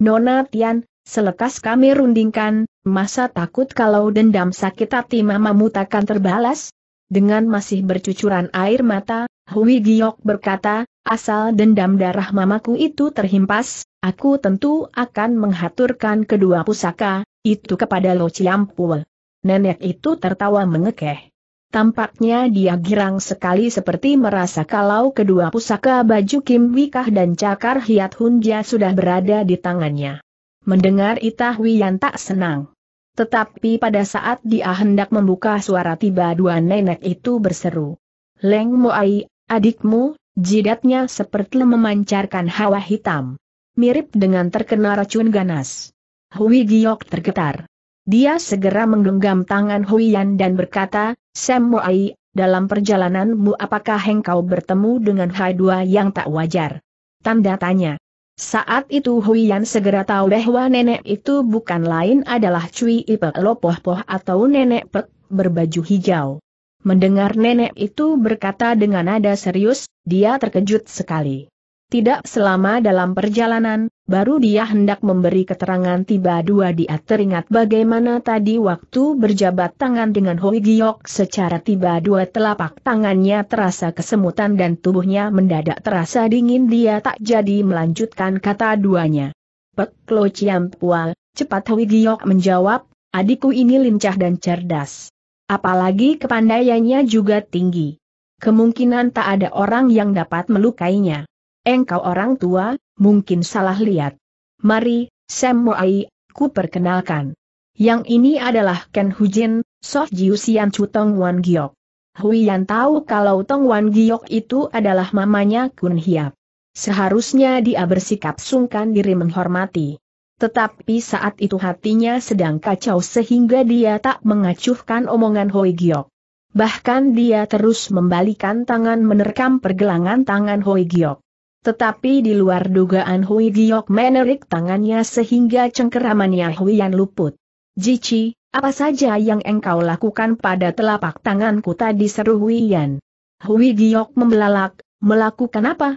[SPEAKER 1] Nona Tian, selekas kami rundingkan, masa takut kalau dendam sakit hati mamamu takkan terbalas? Dengan masih bercucuran air mata, Hui Giok berkata, asal dendam darah mamaku itu terhimpas, aku tentu akan menghaturkan kedua pusaka, itu kepada Lo Ciampul. Nenek itu tertawa mengekeh. Tampaknya dia girang sekali seperti merasa kalau kedua pusaka baju Kim Wikah dan cakar Hiat Hunja sudah berada di tangannya. Mendengar Itah yang tak senang. Tetapi pada saat dia hendak membuka suara tiba dua nenek itu berseru. Leng Moai, adikmu, jidatnya seperti memancarkan hawa hitam. Mirip dengan terkena racun ganas. Hui Giok tergetar. Dia segera menggenggam tangan Huiyan dan berkata, Sam Moai, dalam perjalananmu apakah engkau bertemu dengan Hai Dua yang tak wajar? Tanda tanya. Saat itu Huiyan segera tahu bahwa nenek itu bukan lain adalah Cui Ipe Lopoh-poh atau nenek Pek, berbaju hijau. Mendengar nenek itu berkata dengan nada serius, dia terkejut sekali. Tidak selama dalam perjalanan, baru dia hendak memberi keterangan tiba dua dia teringat bagaimana tadi waktu berjabat tangan dengan Hoi Giok secara tiba dua telapak tangannya terasa kesemutan dan tubuhnya mendadak terasa dingin dia tak jadi melanjutkan kata duanya. Pek Lo Chiam Pual, cepat Hoi Giok menjawab, adikku ini lincah dan cerdas. Apalagi kepandaiannya juga tinggi. Kemungkinan tak ada orang yang dapat melukainya engkau orang tua, mungkin salah lihat. Mari, Sam Moai, ku perkenalkan. Yang ini adalah Ken Hujin, Soh Jiu Sian Chu Tong Wan Giok. Hui Yan tahu kalau Tong Wan Giok itu adalah mamanya Kun Hiap. Seharusnya dia bersikap sungkan diri menghormati. Tetapi saat itu hatinya sedang kacau sehingga dia tak mengacuhkan omongan Hui Giok. Bahkan dia terus membalikan tangan menerkam pergelangan tangan Hui Giok. Tetapi di luar dugaan Hui Giok menerik tangannya sehingga cengkeramannya Hui Yan luput. Jici, apa saja yang engkau lakukan pada telapak tanganku tadi seru Hui Yan. Hui Giok membelalak, melakukan apa?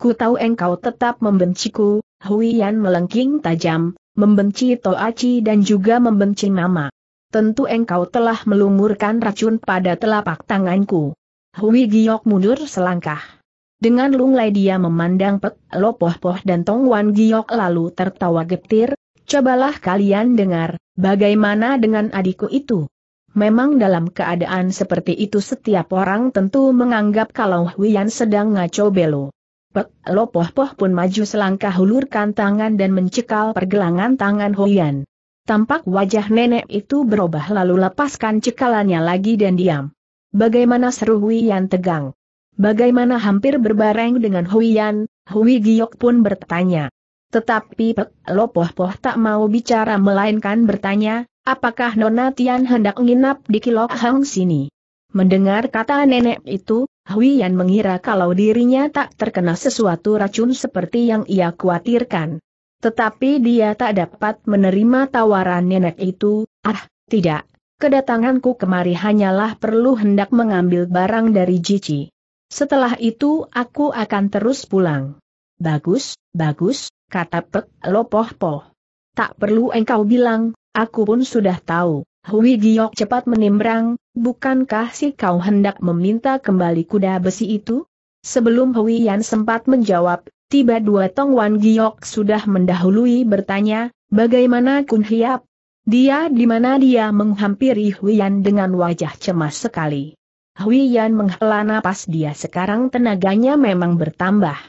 [SPEAKER 1] Ku tahu engkau tetap membenciku, Hui Yan melengking tajam, membenci Toachi dan juga membenci Mama. Tentu engkau telah melumurkan racun pada telapak tanganku. Hui Giok mundur selangkah. Dengan lunglai dia memandang Pek Lopoh-poh dan Tong Wan Giok lalu tertawa getir, cobalah kalian dengar, bagaimana dengan adikku itu? Memang dalam keadaan seperti itu setiap orang tentu menganggap kalau Huyan sedang ngaco belo. Pek Lopoh-poh pun maju selangkah hulurkan tangan dan mencekal pergelangan tangan Huyan. Tampak wajah nenek itu berubah lalu lepaskan cekalannya lagi dan diam. Bagaimana seru Huyan tegang. Bagaimana hampir berbareng dengan Huiyan, Hui Giok pun bertanya. Tetapi Pek Lopoh-poh tak mau bicara melainkan bertanya, apakah Nona Tian hendak nginap di Kilok Hang sini? Mendengar kata nenek itu, Huiyan mengira kalau dirinya tak terkena sesuatu racun seperti yang ia khawatirkan. Tetapi dia tak dapat menerima tawaran nenek itu, ah, tidak, kedatanganku kemari hanyalah perlu hendak mengambil barang dari Cici. Setelah itu aku akan terus pulang. Bagus, bagus, kata Pek Lopoh-poh. Tak perlu engkau bilang, aku pun sudah tahu. Hui Giok cepat menimbrang, bukankah si kau hendak meminta kembali kuda besi itu? Sebelum Hui Yan sempat menjawab, tiba dua Tong Wan Giok sudah mendahului bertanya, bagaimana Kun Hiap? Dia di mana dia menghampiri Hui Yan dengan wajah cemas sekali. Hui Yan menghela napas dia sekarang tenaganya memang bertambah.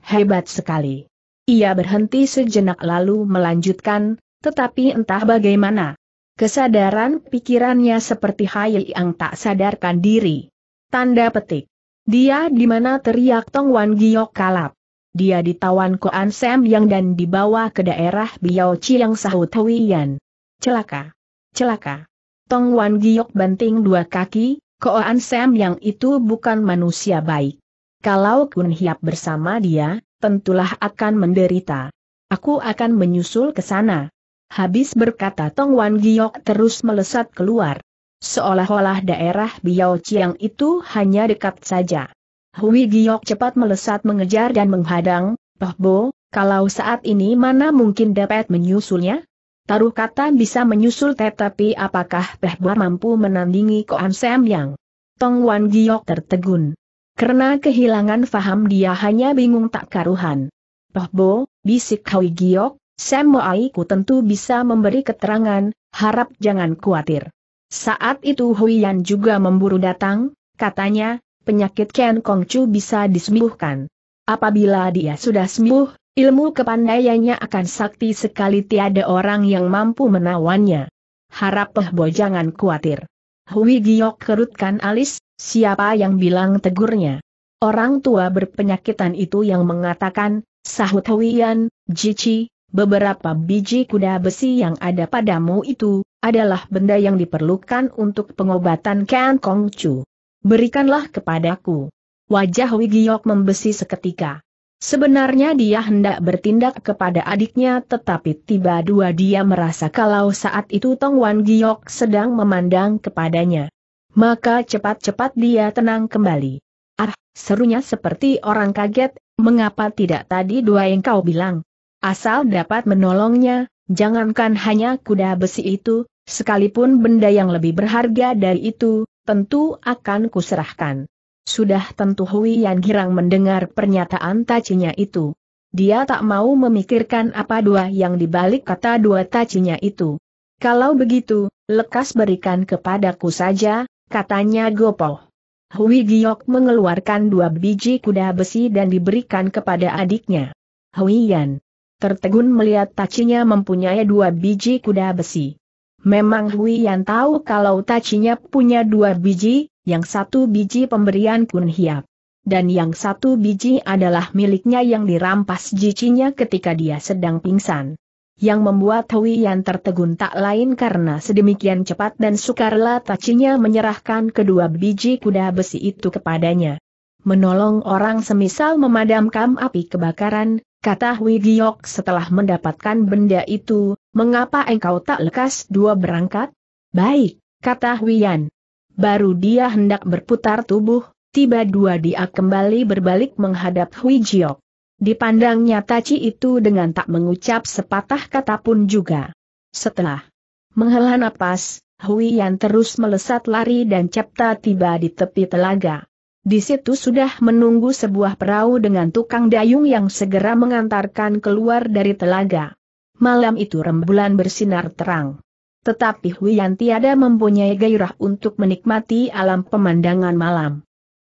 [SPEAKER 1] Hebat sekali. Ia berhenti sejenak lalu melanjutkan, tetapi entah bagaimana. Kesadaran pikirannya seperti hayal yang tak sadarkan diri. Tanda petik. Dia di mana teriak Tong Wan Giok kalap. Dia ditawan Koan Sam yang dan dibawa ke daerah Biao yang sahut Hui Yan. Celaka. Celaka. Tong Wan Giok banting dua kaki, Koan Sam yang itu bukan manusia baik. Kalau Kun Hiap bersama dia, tentulah akan menderita. Aku akan menyusul ke sana. Habis berkata Tong Wan Giok terus melesat keluar. Seolah-olah daerah Biao Chiang itu hanya dekat saja. Hui Giok cepat melesat mengejar dan menghadang, Toh Bo, kalau saat ini mana mungkin dapat menyusulnya? Taruh kata bisa menyusul tetapi apakah buah mampu menandingi Koan Sam Yang? Tong Wan Giok tertegun. Karena kehilangan faham dia hanya bingung tak karuhan. Bo, bisik Hoi Giok, Sam Moaiku tentu bisa memberi keterangan, harap jangan khawatir. Saat itu Hui Yan juga memburu datang, katanya, penyakit Ken Kong Chu bisa disembuhkan. Apabila dia sudah sembuh, Ilmu kepandaiannya akan sakti sekali tiada orang yang mampu menawannya. Harap Peh Bo jangan khawatir. Hui Giok kerutkan alis, siapa yang bilang tegurnya? Orang tua berpenyakitan itu yang mengatakan, sahut Huiyan. Jici, beberapa biji kuda besi yang ada padamu itu, adalah benda yang diperlukan untuk pengobatan Kang Kong Chu. Berikanlah kepadaku. Wajah Wigiok membesi seketika. Sebenarnya dia hendak bertindak kepada adiknya tetapi tiba dua dia merasa kalau saat itu Tong Wan Giok sedang memandang kepadanya. Maka cepat-cepat dia tenang kembali. Ah, serunya seperti orang kaget, mengapa tidak tadi dua yang kau bilang? Asal dapat menolongnya, jangankan hanya kuda besi itu, sekalipun benda yang lebih berharga dari itu, tentu akan kuserahkan. Sudah tentu Hui Yan Girang mendengar pernyataan tacinya itu. Dia tak mau memikirkan apa dua yang dibalik kata dua tacinya itu. Kalau begitu, lekas berikan kepadaku saja, katanya Gopoh. Hui Giok mengeluarkan dua biji kuda besi dan diberikan kepada adiknya. Hui Yan. Tertegun melihat tacinya mempunyai dua biji kuda besi. Memang Hui Yan tahu kalau tacinya punya dua biji, yang satu biji pemberian Kun Hiap. Dan yang satu biji adalah miliknya yang dirampas jicinya ketika dia sedang pingsan. Yang membuat Hui Yan tertegun tak lain karena sedemikian cepat dan sukarela tacinya menyerahkan kedua biji kuda besi itu kepadanya. Menolong orang semisal memadamkan api kebakaran, kata Hui Giok setelah mendapatkan benda itu, mengapa engkau tak lekas dua berangkat? Baik, kata Hui Yan. Baru dia hendak berputar tubuh, tiba dua dia kembali berbalik menghadap Hui Jiok. Dipandangnya Taci itu dengan tak mengucap sepatah kata pun juga. Setelah menghela napas, Hui Yan terus melesat lari dan cepta tiba di tepi telaga. Di situ sudah menunggu sebuah perahu dengan tukang dayung yang segera mengantarkan keluar dari telaga. Malam itu rembulan bersinar terang. Tetapi Huyan tiada mempunyai gairah untuk menikmati alam pemandangan malam.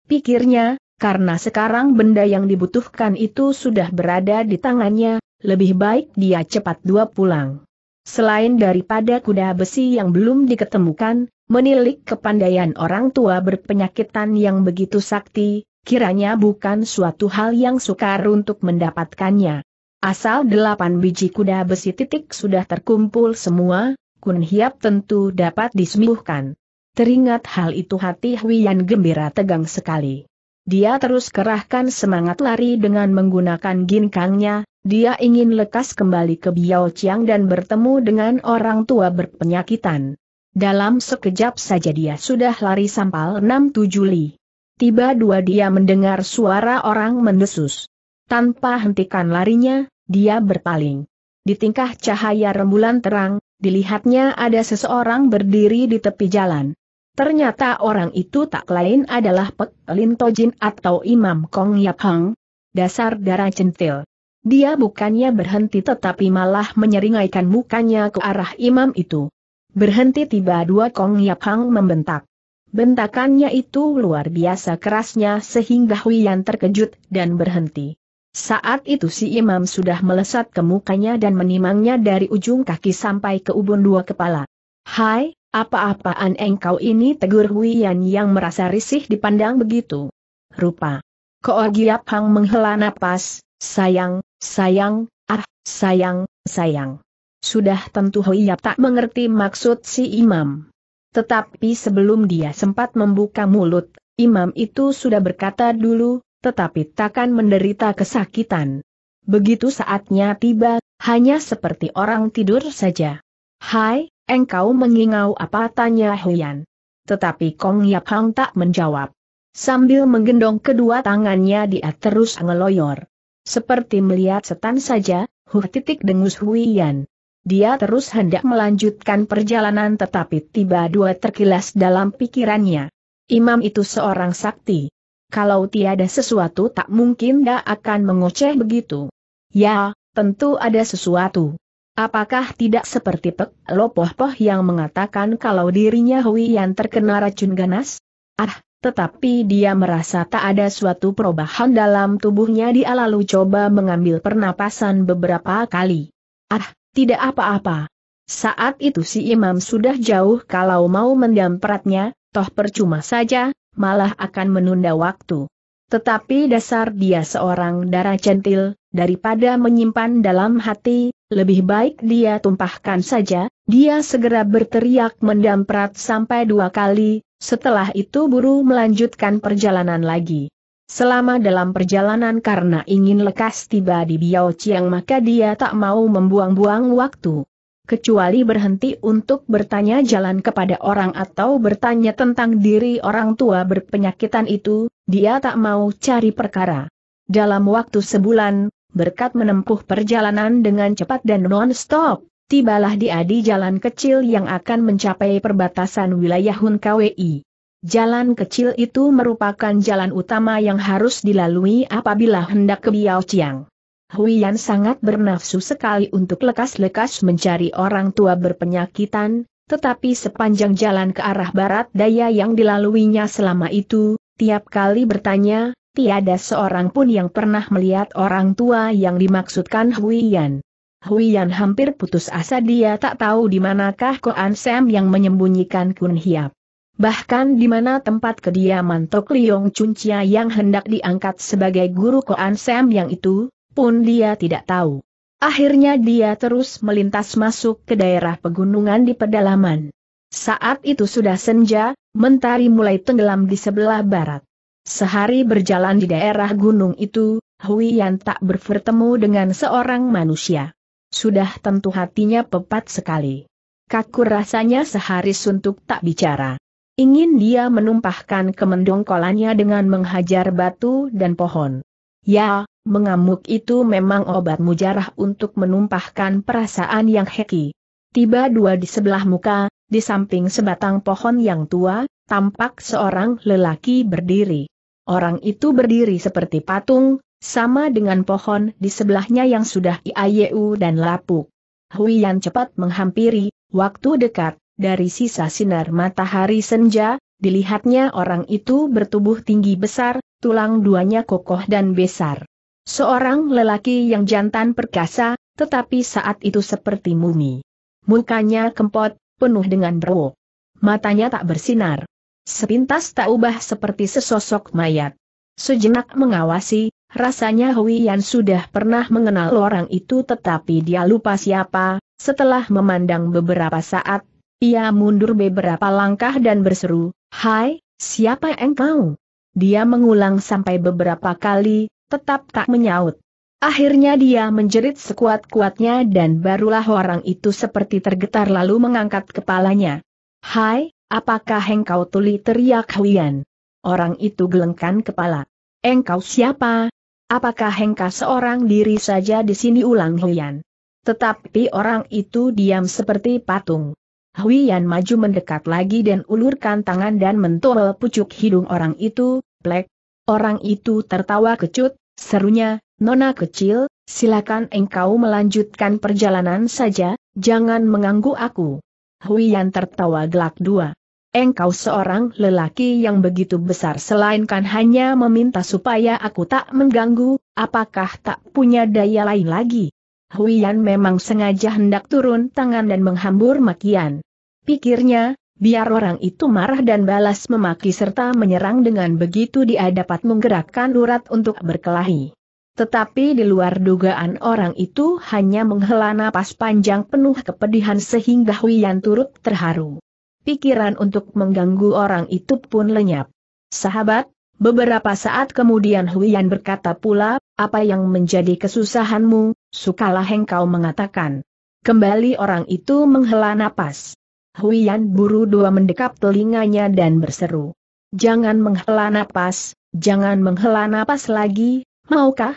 [SPEAKER 1] Pikirnya, karena sekarang benda yang dibutuhkan itu sudah berada di tangannya, lebih baik dia cepat dua pulang. Selain daripada kuda besi yang belum diketemukan, menilik kepandaian orang tua berpenyakitan yang begitu sakti, kiranya bukan suatu hal yang sukar untuk mendapatkannya. Asal delapan biji kuda besi titik sudah terkumpul semua, Kun Hiap tentu dapat disembuhkan. Teringat hal itu hati Huiyan gembira tegang sekali. Dia terus kerahkan semangat lari dengan menggunakan ginkangnya, dia ingin lekas kembali ke Biao Chiang dan bertemu dengan orang tua berpenyakitan. Dalam sekejap saja dia sudah lari sampal 6-7 li. Tiba dua dia mendengar suara orang mendesus. Tanpa hentikan larinya, dia berpaling. Di tingkah cahaya rembulan terang, dilihatnya ada seseorang berdiri di tepi jalan. Ternyata orang itu tak lain adalah Pek Lin atau Imam Kong Yap Hang, dasar darah centil. Dia bukannya berhenti tetapi malah menyeringaikan mukanya ke arah imam itu. Berhenti tiba dua Kong Yap Hang membentak. Bentakannya itu luar biasa kerasnya sehingga Huiyan terkejut dan berhenti. Saat itu si imam sudah melesat ke mukanya dan menimangnya dari ujung kaki sampai ke ubun dua kepala. Hai, apa-apaan engkau ini tegur Yan yang merasa risih dipandang begitu. Rupa. Koor Giap Hang menghela napas, sayang, sayang, ah, sayang, sayang. Sudah tentu Yap tak mengerti maksud si imam. Tetapi sebelum dia sempat membuka mulut, imam itu sudah berkata dulu, tetapi takkan menderita kesakitan. Begitu saatnya tiba, hanya seperti orang tidur saja. Hai, engkau mengingau apa tanya Huyan. Tetapi Kong Yap Hang tak menjawab. Sambil menggendong kedua tangannya dia terus ngeloyor. Seperti melihat setan saja, huh titik dengus Huyan. Dia terus hendak melanjutkan perjalanan tetapi tiba dua terkilas dalam pikirannya. Imam itu seorang sakti kalau tiada sesuatu tak mungkin dia akan mengoceh begitu. Ya, tentu ada sesuatu. Apakah tidak seperti Pek Lopoh-Poh yang mengatakan kalau dirinya Hui yang terkena racun ganas? Ah, tetapi dia merasa tak ada suatu perubahan dalam tubuhnya dia lalu coba mengambil pernapasan beberapa kali. Ah, tidak apa-apa. Saat itu si imam sudah jauh kalau mau mendam peratnya, toh percuma saja, malah akan menunda waktu. Tetapi dasar dia seorang darah centil, daripada menyimpan dalam hati, lebih baik dia tumpahkan saja, dia segera berteriak mendamprat sampai dua kali, setelah itu buru melanjutkan perjalanan lagi. Selama dalam perjalanan karena ingin lekas tiba di Biao Chiang maka dia tak mau membuang-buang waktu kecuali berhenti untuk bertanya jalan kepada orang atau bertanya tentang diri orang tua berpenyakitan itu, dia tak mau cari perkara. Dalam waktu sebulan, berkat menempuh perjalanan dengan cepat dan non-stop, tibalah dia di jalan kecil yang akan mencapai perbatasan wilayah Hun KWI. Jalan kecil itu merupakan jalan utama yang harus dilalui apabila hendak ke Biao Chiang. Huiyan sangat bernafsu sekali untuk lekas-lekas mencari orang tua berpenyakitan, tetapi sepanjang jalan ke arah barat daya yang dilaluinya selama itu, tiap kali bertanya, tiada seorang pun yang pernah melihat orang tua yang dimaksudkan Huiyan. Huiyan hampir putus asa dia tak tahu di manakah Koan Sam yang menyembunyikan Kun Hiap. Bahkan di mana tempat kediaman Tok Liong Chun Chia yang hendak diangkat sebagai guru Koan Sam yang itu, pun dia tidak tahu. Akhirnya dia terus melintas masuk ke daerah pegunungan di pedalaman. Saat itu sudah senja, mentari mulai tenggelam di sebelah barat. Sehari berjalan di daerah gunung itu, Hui Yan tak bertemu dengan seorang manusia. Sudah tentu hatinya pepat sekali. Kaku rasanya sehari suntuk tak bicara. Ingin dia menumpahkan kemendongkolannya dengan menghajar batu dan pohon. Ya, Mengamuk itu memang obat mujarah untuk menumpahkan perasaan yang heki. Tiba dua di sebelah muka, di samping sebatang pohon yang tua, tampak seorang lelaki berdiri. Orang itu berdiri seperti patung, sama dengan pohon di sebelahnya yang sudah iayu dan lapuk. Huian cepat menghampiri, waktu dekat, dari sisa sinar matahari senja, dilihatnya orang itu bertubuh tinggi besar, tulang duanya kokoh dan besar. Seorang lelaki yang jantan perkasa, tetapi saat itu seperti mumi. Mukanya kempot, penuh dengan berwok. Matanya tak bersinar. Sepintas tak ubah seperti sesosok mayat. Sejenak mengawasi, rasanya Hui Yan sudah pernah mengenal orang itu tetapi dia lupa siapa, setelah memandang beberapa saat, ia mundur beberapa langkah dan berseru, Hai, siapa engkau? Dia mengulang sampai beberapa kali, tetap tak menyaut. Akhirnya dia menjerit sekuat-kuatnya dan barulah orang itu seperti tergetar lalu mengangkat kepalanya. Hai, apakah engkau tuli teriak Huyan? Orang itu gelengkan kepala. Engkau siapa? Apakah engkau seorang diri saja di sini ulang Huyan? Tetapi orang itu diam seperti patung. Huyan maju mendekat lagi dan ulurkan tangan dan mentol pucuk hidung orang itu, plek. Orang itu tertawa kecut, Serunya, Nona kecil, silakan engkau melanjutkan perjalanan saja, jangan mengganggu aku. Huiyan tertawa gelak dua. Engkau seorang lelaki yang begitu besar selainkan hanya meminta supaya aku tak mengganggu, apakah tak punya daya lain lagi? Huian memang sengaja hendak turun tangan dan menghambur makian. Pikirnya, biar orang itu marah dan balas memaki serta menyerang dengan begitu dia dapat menggerakkan urat untuk berkelahi. Tetapi di luar dugaan orang itu hanya menghela napas panjang penuh kepedihan sehingga Huyan turut terharu. Pikiran untuk mengganggu orang itu pun lenyap. Sahabat, beberapa saat kemudian Huyan berkata pula, apa yang menjadi kesusahanmu, sukalah engkau mengatakan. Kembali orang itu menghela napas. Huian buru dua mendekap telinganya dan berseru. Jangan menghela napas, jangan menghela napas lagi, maukah?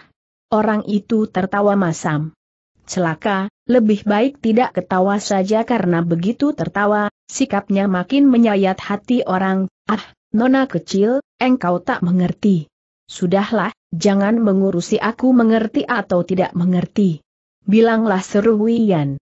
[SPEAKER 1] Orang itu tertawa masam. Celaka, lebih baik tidak ketawa saja karena begitu tertawa, sikapnya makin menyayat hati orang, ah, nona kecil, engkau tak mengerti. Sudahlah, jangan mengurusi aku mengerti atau tidak mengerti. Bilanglah seru Huiyan.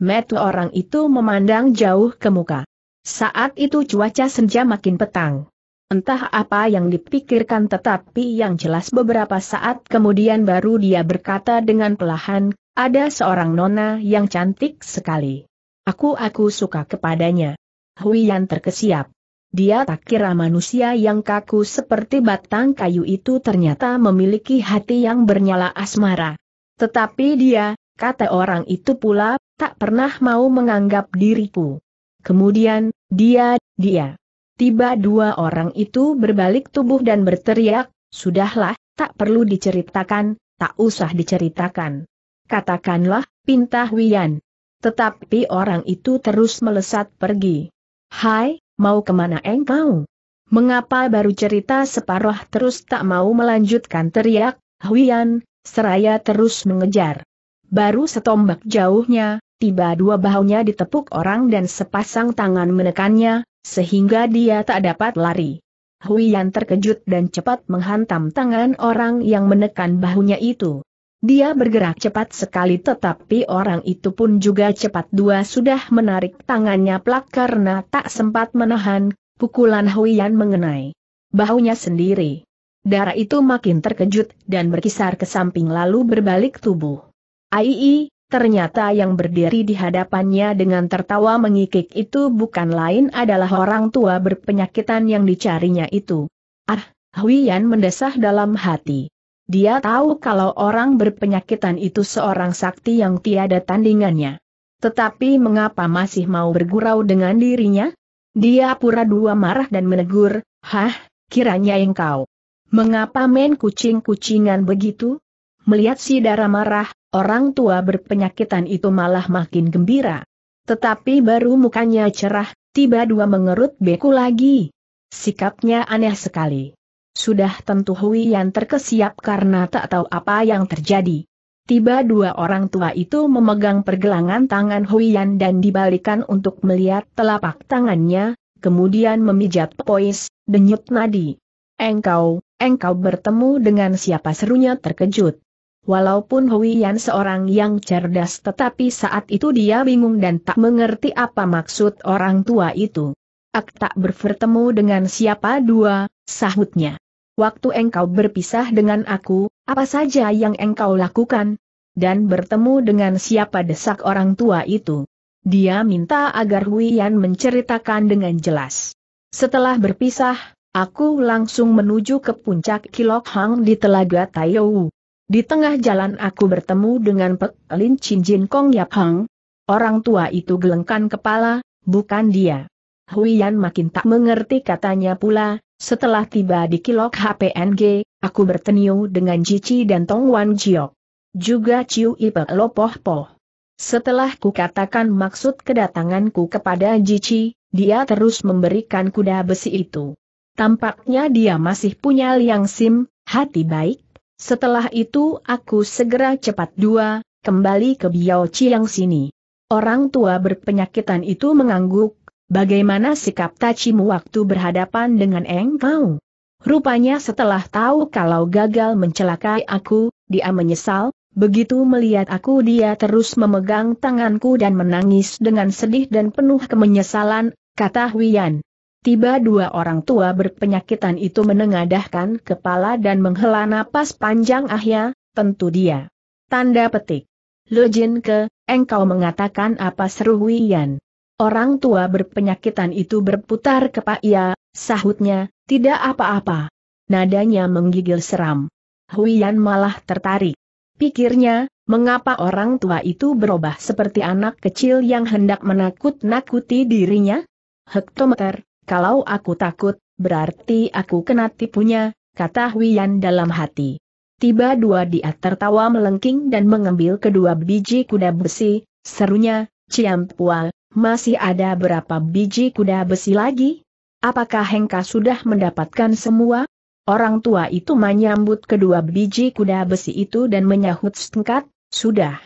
[SPEAKER 1] Metu orang itu memandang jauh ke muka. Saat itu cuaca senja makin petang. Entah apa yang dipikirkan tetapi yang jelas beberapa saat kemudian baru dia berkata dengan pelahan, ada seorang nona yang cantik sekali. Aku-aku suka kepadanya. Huiyan terkesiap. Dia tak kira manusia yang kaku seperti batang kayu itu ternyata memiliki hati yang bernyala asmara. Tetapi dia, kata orang itu pula, tak pernah mau menganggap diriku. Kemudian, dia, dia. Tiba dua orang itu berbalik tubuh dan berteriak, sudahlah, tak perlu diceritakan, tak usah diceritakan. Katakanlah, pintah Wian. Tetapi orang itu terus melesat pergi. Hai, mau kemana engkau? Mengapa baru cerita separuh terus tak mau melanjutkan teriak, Huyan. seraya terus mengejar. Baru setombak jauhnya, tiba dua bahunya ditepuk orang dan sepasang tangan menekannya, sehingga dia tak dapat lari. Yan terkejut dan cepat menghantam tangan orang yang menekan bahunya itu. Dia bergerak cepat sekali tetapi orang itu pun juga cepat dua sudah menarik tangannya plak karena tak sempat menahan, pukulan Yan mengenai bahunya sendiri. Darah itu makin terkejut dan berkisar ke samping lalu berbalik tubuh. Aii, Ternyata yang berdiri di hadapannya dengan tertawa mengikik itu bukan lain adalah orang tua berpenyakitan yang dicarinya itu. Ah, Huiyan mendesah dalam hati. Dia tahu kalau orang berpenyakitan itu seorang sakti yang tiada tandingannya. Tetapi mengapa masih mau bergurau dengan dirinya? Dia pura dua marah dan menegur, Hah, kiranya engkau. Mengapa main kucing-kucingan begitu? Melihat si darah marah, Orang tua berpenyakitan itu malah makin gembira. Tetapi baru mukanya cerah, tiba dua mengerut beku lagi. Sikapnya aneh sekali. Sudah tentu Hui Yan terkesiap karena tak tahu apa yang terjadi. Tiba dua orang tua itu memegang pergelangan tangan Hui Yan dan dibalikan untuk melihat telapak tangannya, kemudian memijat pois, denyut nadi. Engkau, engkau bertemu dengan siapa serunya terkejut. Walaupun Hui Yan seorang yang cerdas tetapi saat itu dia bingung dan tak mengerti apa maksud orang tua itu. Ak tak bertemu dengan siapa dua, sahutnya. Waktu engkau berpisah dengan aku, apa saja yang engkau lakukan? Dan bertemu dengan siapa desak orang tua itu? Dia minta agar Hui Yan menceritakan dengan jelas. Setelah berpisah, aku langsung menuju ke puncak Kilok Hang di Telaga Taiyou. Di tengah jalan aku bertemu dengan Pek Lin Chin Jin Kong Yap Hang. Orang tua itu gelengkan kepala, bukan dia. Yan makin tak mengerti katanya pula, setelah tiba di kilok HPNG, aku berteniu dengan Cici dan Tong Wan Jiok. Juga Ciu Ipe Lopoh Poh. Setelah kukatakan maksud kedatanganku kepada Jici, dia terus memberikan kuda besi itu. Tampaknya dia masih punya liang sim, hati baik, setelah itu aku segera cepat dua, kembali ke Biao Chiang sini. Orang tua berpenyakitan itu mengangguk, bagaimana sikap Tachimu waktu berhadapan dengan Engkau? Rupanya setelah tahu kalau gagal mencelakai aku, dia menyesal, begitu melihat aku dia terus memegang tanganku dan menangis dengan sedih dan penuh kemenyesalan, kata Huyan. Tiba dua orang tua berpenyakitan itu menengadahkan kepala dan menghela napas panjang ahya, tentu dia. Tanda petik. Lu Jin ke, engkau mengatakan apa seru Yan. Orang tua berpenyakitan itu berputar ke Pak Ia, sahutnya, tidak apa-apa. Nadanya menggigil seram. Yan malah tertarik. Pikirnya, mengapa orang tua itu berubah seperti anak kecil yang hendak menakut-nakuti dirinya? Hektometer, kalau aku takut, berarti aku kena tipunya, kata Huyan dalam hati. Tiba dua dia tertawa melengking dan mengambil kedua biji kuda besi, serunya, Ciam Pua, masih ada berapa biji kuda besi lagi? Apakah Hengka sudah mendapatkan semua? Orang tua itu menyambut kedua biji kuda besi itu dan menyahut setengkat, sudah.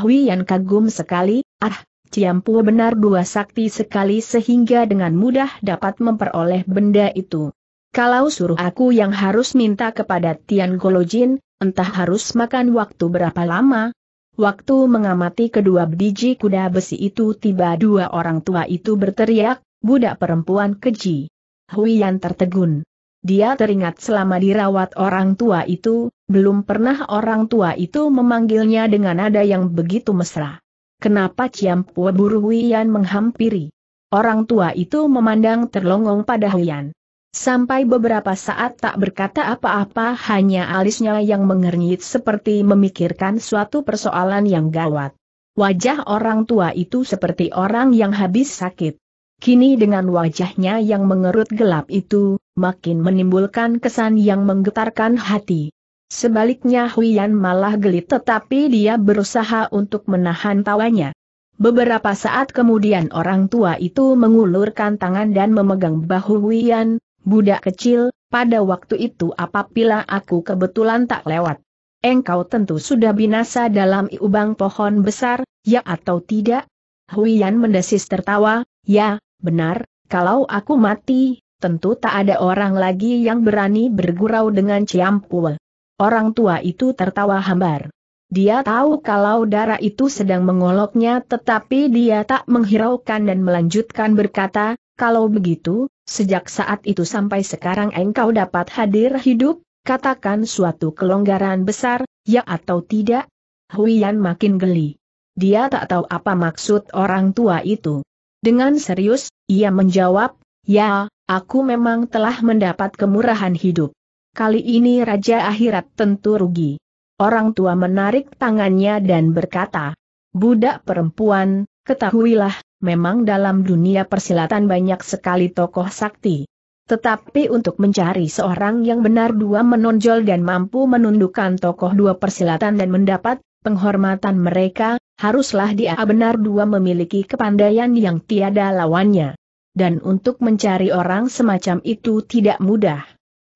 [SPEAKER 1] Huyan kagum sekali, ah, Ciampu benar dua sakti sekali sehingga dengan mudah dapat memperoleh benda itu. Kalau suruh aku yang harus minta kepada Tian Golojin, entah harus makan waktu berapa lama, Waktu mengamati kedua biji kuda besi itu tiba dua orang tua itu berteriak, budak perempuan keji. Huiyan tertegun. Dia teringat selama dirawat orang tua itu, belum pernah orang tua itu memanggilnya dengan nada yang begitu mesra. Kenapa Ciam Pua buru Huyan menghampiri? Orang tua itu memandang terlongong pada Huyan. Sampai beberapa saat tak berkata apa-apa hanya alisnya yang mengernyit seperti memikirkan suatu persoalan yang gawat. Wajah orang tua itu seperti orang yang habis sakit. Kini dengan wajahnya yang mengerut gelap itu, makin menimbulkan kesan yang menggetarkan hati. Sebaliknya Huyan malah geli tetapi dia berusaha untuk menahan tawanya. Beberapa saat kemudian orang tua itu mengulurkan tangan dan memegang bahu Huyan, budak kecil, pada waktu itu apabila aku kebetulan tak lewat. Engkau tentu sudah binasa dalam iubang pohon besar, ya atau tidak? Huyan mendesis tertawa, ya, benar, kalau aku mati, tentu tak ada orang lagi yang berani bergurau dengan Ciampul. Orang tua itu tertawa hambar. Dia tahu kalau darah itu sedang mengoloknya tetapi dia tak menghiraukan dan melanjutkan berkata, kalau begitu, sejak saat itu sampai sekarang engkau dapat hadir hidup, katakan suatu kelonggaran besar, ya atau tidak? Huian makin geli. Dia tak tahu apa maksud orang tua itu. Dengan serius, ia menjawab, ya, aku memang telah mendapat kemurahan hidup. Kali ini Raja Akhirat tentu rugi. Orang tua menarik tangannya dan berkata, Budak perempuan, ketahuilah, memang dalam dunia persilatan banyak sekali tokoh sakti. Tetapi untuk mencari seorang yang benar dua menonjol dan mampu menundukkan tokoh dua persilatan dan mendapat penghormatan mereka, haruslah dia benar dua memiliki kepandaian yang tiada lawannya. Dan untuk mencari orang semacam itu tidak mudah.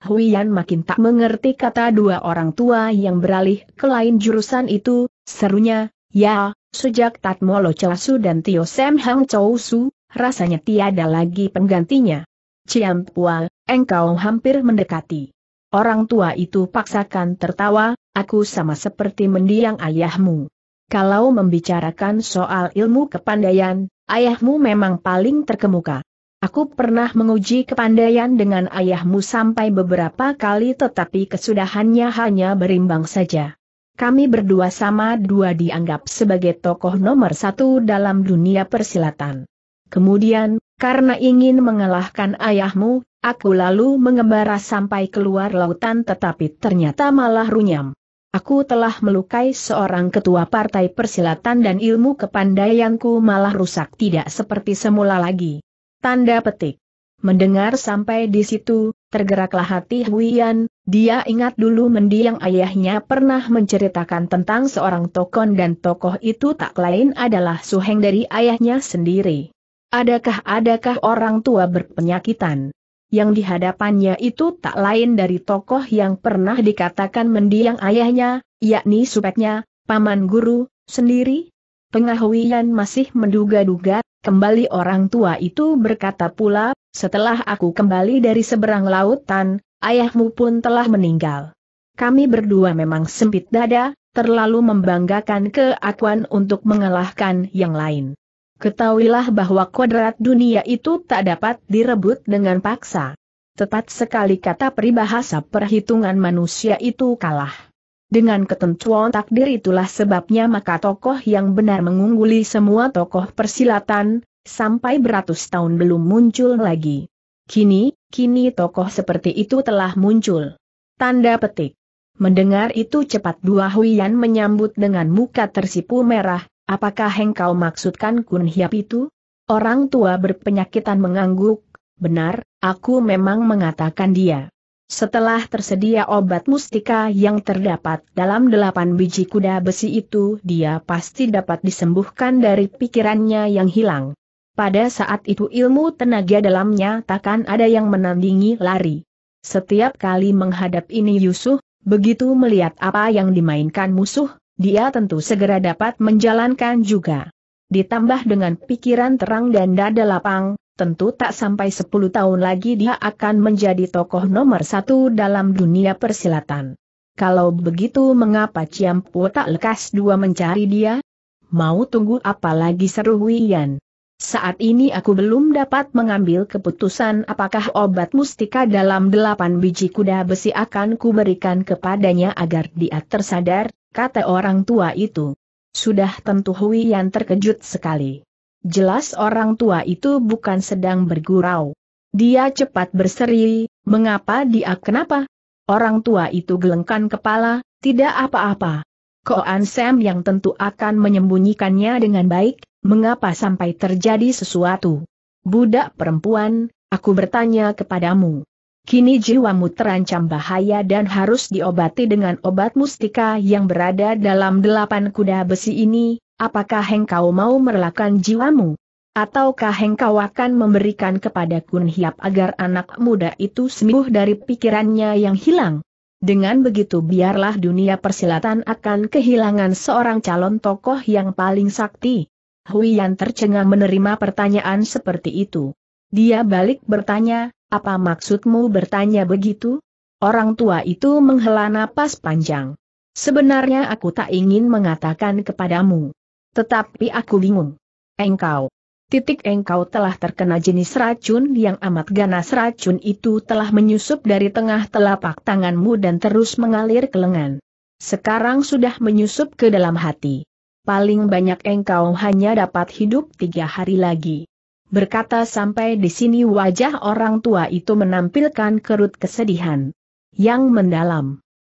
[SPEAKER 1] Huian makin tak mengerti kata dua orang tua yang beralih ke lain jurusan itu, serunya, ya, sejak Tatmo Celasu dan Tio Sam Hang Chou Su, rasanya tiada lagi penggantinya. Ciam Pua, engkau hampir mendekati. Orang tua itu paksakan tertawa, aku sama seperti mendiang ayahmu. Kalau membicarakan soal ilmu kepandaian, ayahmu memang paling terkemuka. Aku pernah menguji kepandaian dengan ayahmu sampai beberapa kali tetapi kesudahannya hanya berimbang saja. Kami berdua sama dua dianggap sebagai tokoh nomor satu dalam dunia persilatan. Kemudian, karena ingin mengalahkan ayahmu, aku lalu mengembara sampai keluar lautan tetapi ternyata malah runyam. Aku telah melukai seorang ketua partai persilatan dan ilmu kepandaianku malah rusak tidak seperti semula lagi. Tanda petik. Mendengar sampai di situ, tergeraklah hati Huian, dia ingat dulu mendiang ayahnya pernah menceritakan tentang seorang tokon dan tokoh itu tak lain adalah suheng dari ayahnya sendiri. Adakah-adakah orang tua berpenyakitan? Yang dihadapannya itu tak lain dari tokoh yang pernah dikatakan mendiang ayahnya, yakni supeknya, paman guru, sendiri? Pengahuian masih menduga-duga, Kembali orang tua itu berkata pula, setelah aku kembali dari seberang lautan, ayahmu pun telah meninggal. Kami berdua memang sempit dada, terlalu membanggakan keakuan untuk mengalahkan yang lain. Ketahuilah bahwa kodrat dunia itu tak dapat direbut dengan paksa. Tepat sekali kata peribahasa perhitungan manusia itu kalah. Dengan ketentuan takdir itulah sebabnya maka tokoh yang benar mengungguli semua tokoh persilatan, sampai beratus tahun belum muncul lagi. Kini, kini tokoh seperti itu telah muncul. Tanda petik. Mendengar itu cepat dua Huian menyambut dengan muka tersipu merah, apakah engkau maksudkan Kun Hiap itu? Orang tua berpenyakitan mengangguk, benar, aku memang mengatakan dia. Setelah tersedia obat mustika yang terdapat dalam delapan biji kuda besi itu dia pasti dapat disembuhkan dari pikirannya yang hilang. Pada saat itu ilmu tenaga dalamnya takkan ada yang menandingi lari. Setiap kali menghadap ini Yusuf, begitu melihat apa yang dimainkan musuh, dia tentu segera dapat menjalankan juga. Ditambah dengan pikiran terang dan dada lapang, tentu tak sampai 10 tahun lagi dia akan menjadi tokoh nomor satu dalam dunia persilatan. Kalau begitu mengapa Ciampu tak lekas dua mencari dia? Mau tunggu apa lagi seru Wian? Saat ini aku belum dapat mengambil keputusan apakah obat mustika dalam delapan biji kuda besi akan kuberikan kepadanya agar dia tersadar, kata orang tua itu. Sudah tentu yang terkejut sekali. Jelas orang tua itu bukan sedang bergurau. Dia cepat berseri, mengapa dia kenapa? Orang tua itu gelengkan kepala, tidak apa-apa. Koan Sam yang tentu akan menyembunyikannya dengan baik, mengapa sampai terjadi sesuatu? Budak perempuan, aku bertanya kepadamu. Kini jiwamu terancam bahaya dan harus diobati dengan obat mustika yang berada dalam delapan kuda besi ini, apakah engkau mau merelakan jiwamu? Ataukah engkau akan memberikan kepada Kun Hiap agar anak muda itu sembuh dari pikirannya yang hilang? Dengan begitu biarlah dunia persilatan akan kehilangan seorang calon tokoh yang paling sakti. Hui yang tercengang menerima pertanyaan seperti itu. Dia balik bertanya, apa maksudmu bertanya begitu? Orang tua itu menghela napas panjang. Sebenarnya aku tak ingin mengatakan kepadamu. Tetapi aku bingung. Engkau. Titik engkau telah terkena jenis racun yang amat ganas racun itu telah menyusup dari tengah telapak tanganmu dan terus mengalir ke lengan. Sekarang sudah menyusup ke dalam hati. Paling banyak engkau hanya dapat hidup tiga hari lagi. Berkata sampai di sini wajah orang tua itu menampilkan kerut kesedihan. Yang mendalam.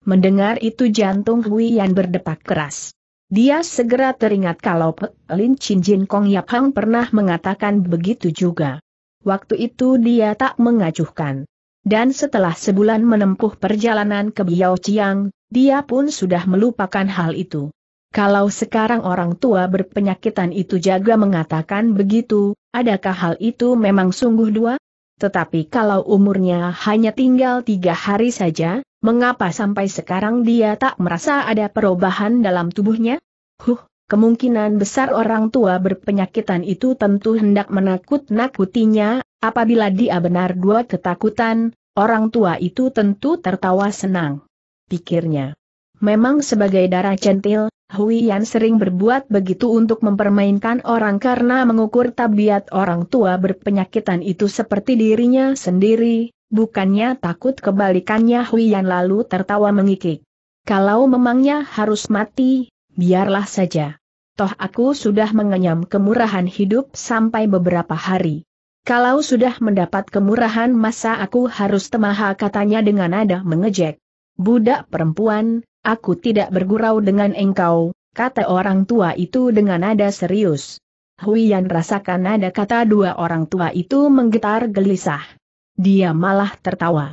[SPEAKER 1] Mendengar itu jantung Hui Yan berdepak keras. Dia segera teringat kalau Lin Chin Jin Kong Yap Hang pernah mengatakan begitu juga. Waktu itu dia tak mengacuhkan. Dan setelah sebulan menempuh perjalanan ke Biao Chiang, dia pun sudah melupakan hal itu. Kalau sekarang orang tua berpenyakitan itu jaga mengatakan begitu, adakah hal itu memang sungguh dua? Tetapi kalau umurnya hanya tinggal tiga hari saja, Mengapa sampai sekarang dia tak merasa ada perubahan dalam tubuhnya? Huh, kemungkinan besar orang tua berpenyakitan itu tentu hendak menakut-nakutinya, apabila dia benar dua ketakutan, orang tua itu tentu tertawa senang. Pikirnya. Memang sebagai darah centil, Hui Yan sering berbuat begitu untuk mempermainkan orang karena mengukur tabiat orang tua berpenyakitan itu seperti dirinya sendiri, Bukannya takut kebalikannya Huiyan lalu tertawa mengikik. Kalau memangnya harus mati, biarlah saja. Toh aku sudah mengenyam kemurahan hidup sampai beberapa hari. Kalau sudah mendapat kemurahan masa aku harus temaha katanya dengan nada mengejek. Budak perempuan, aku tidak bergurau dengan engkau, kata orang tua itu dengan nada serius. Huiyan rasakan nada kata dua orang tua itu menggetar gelisah. Dia malah tertawa.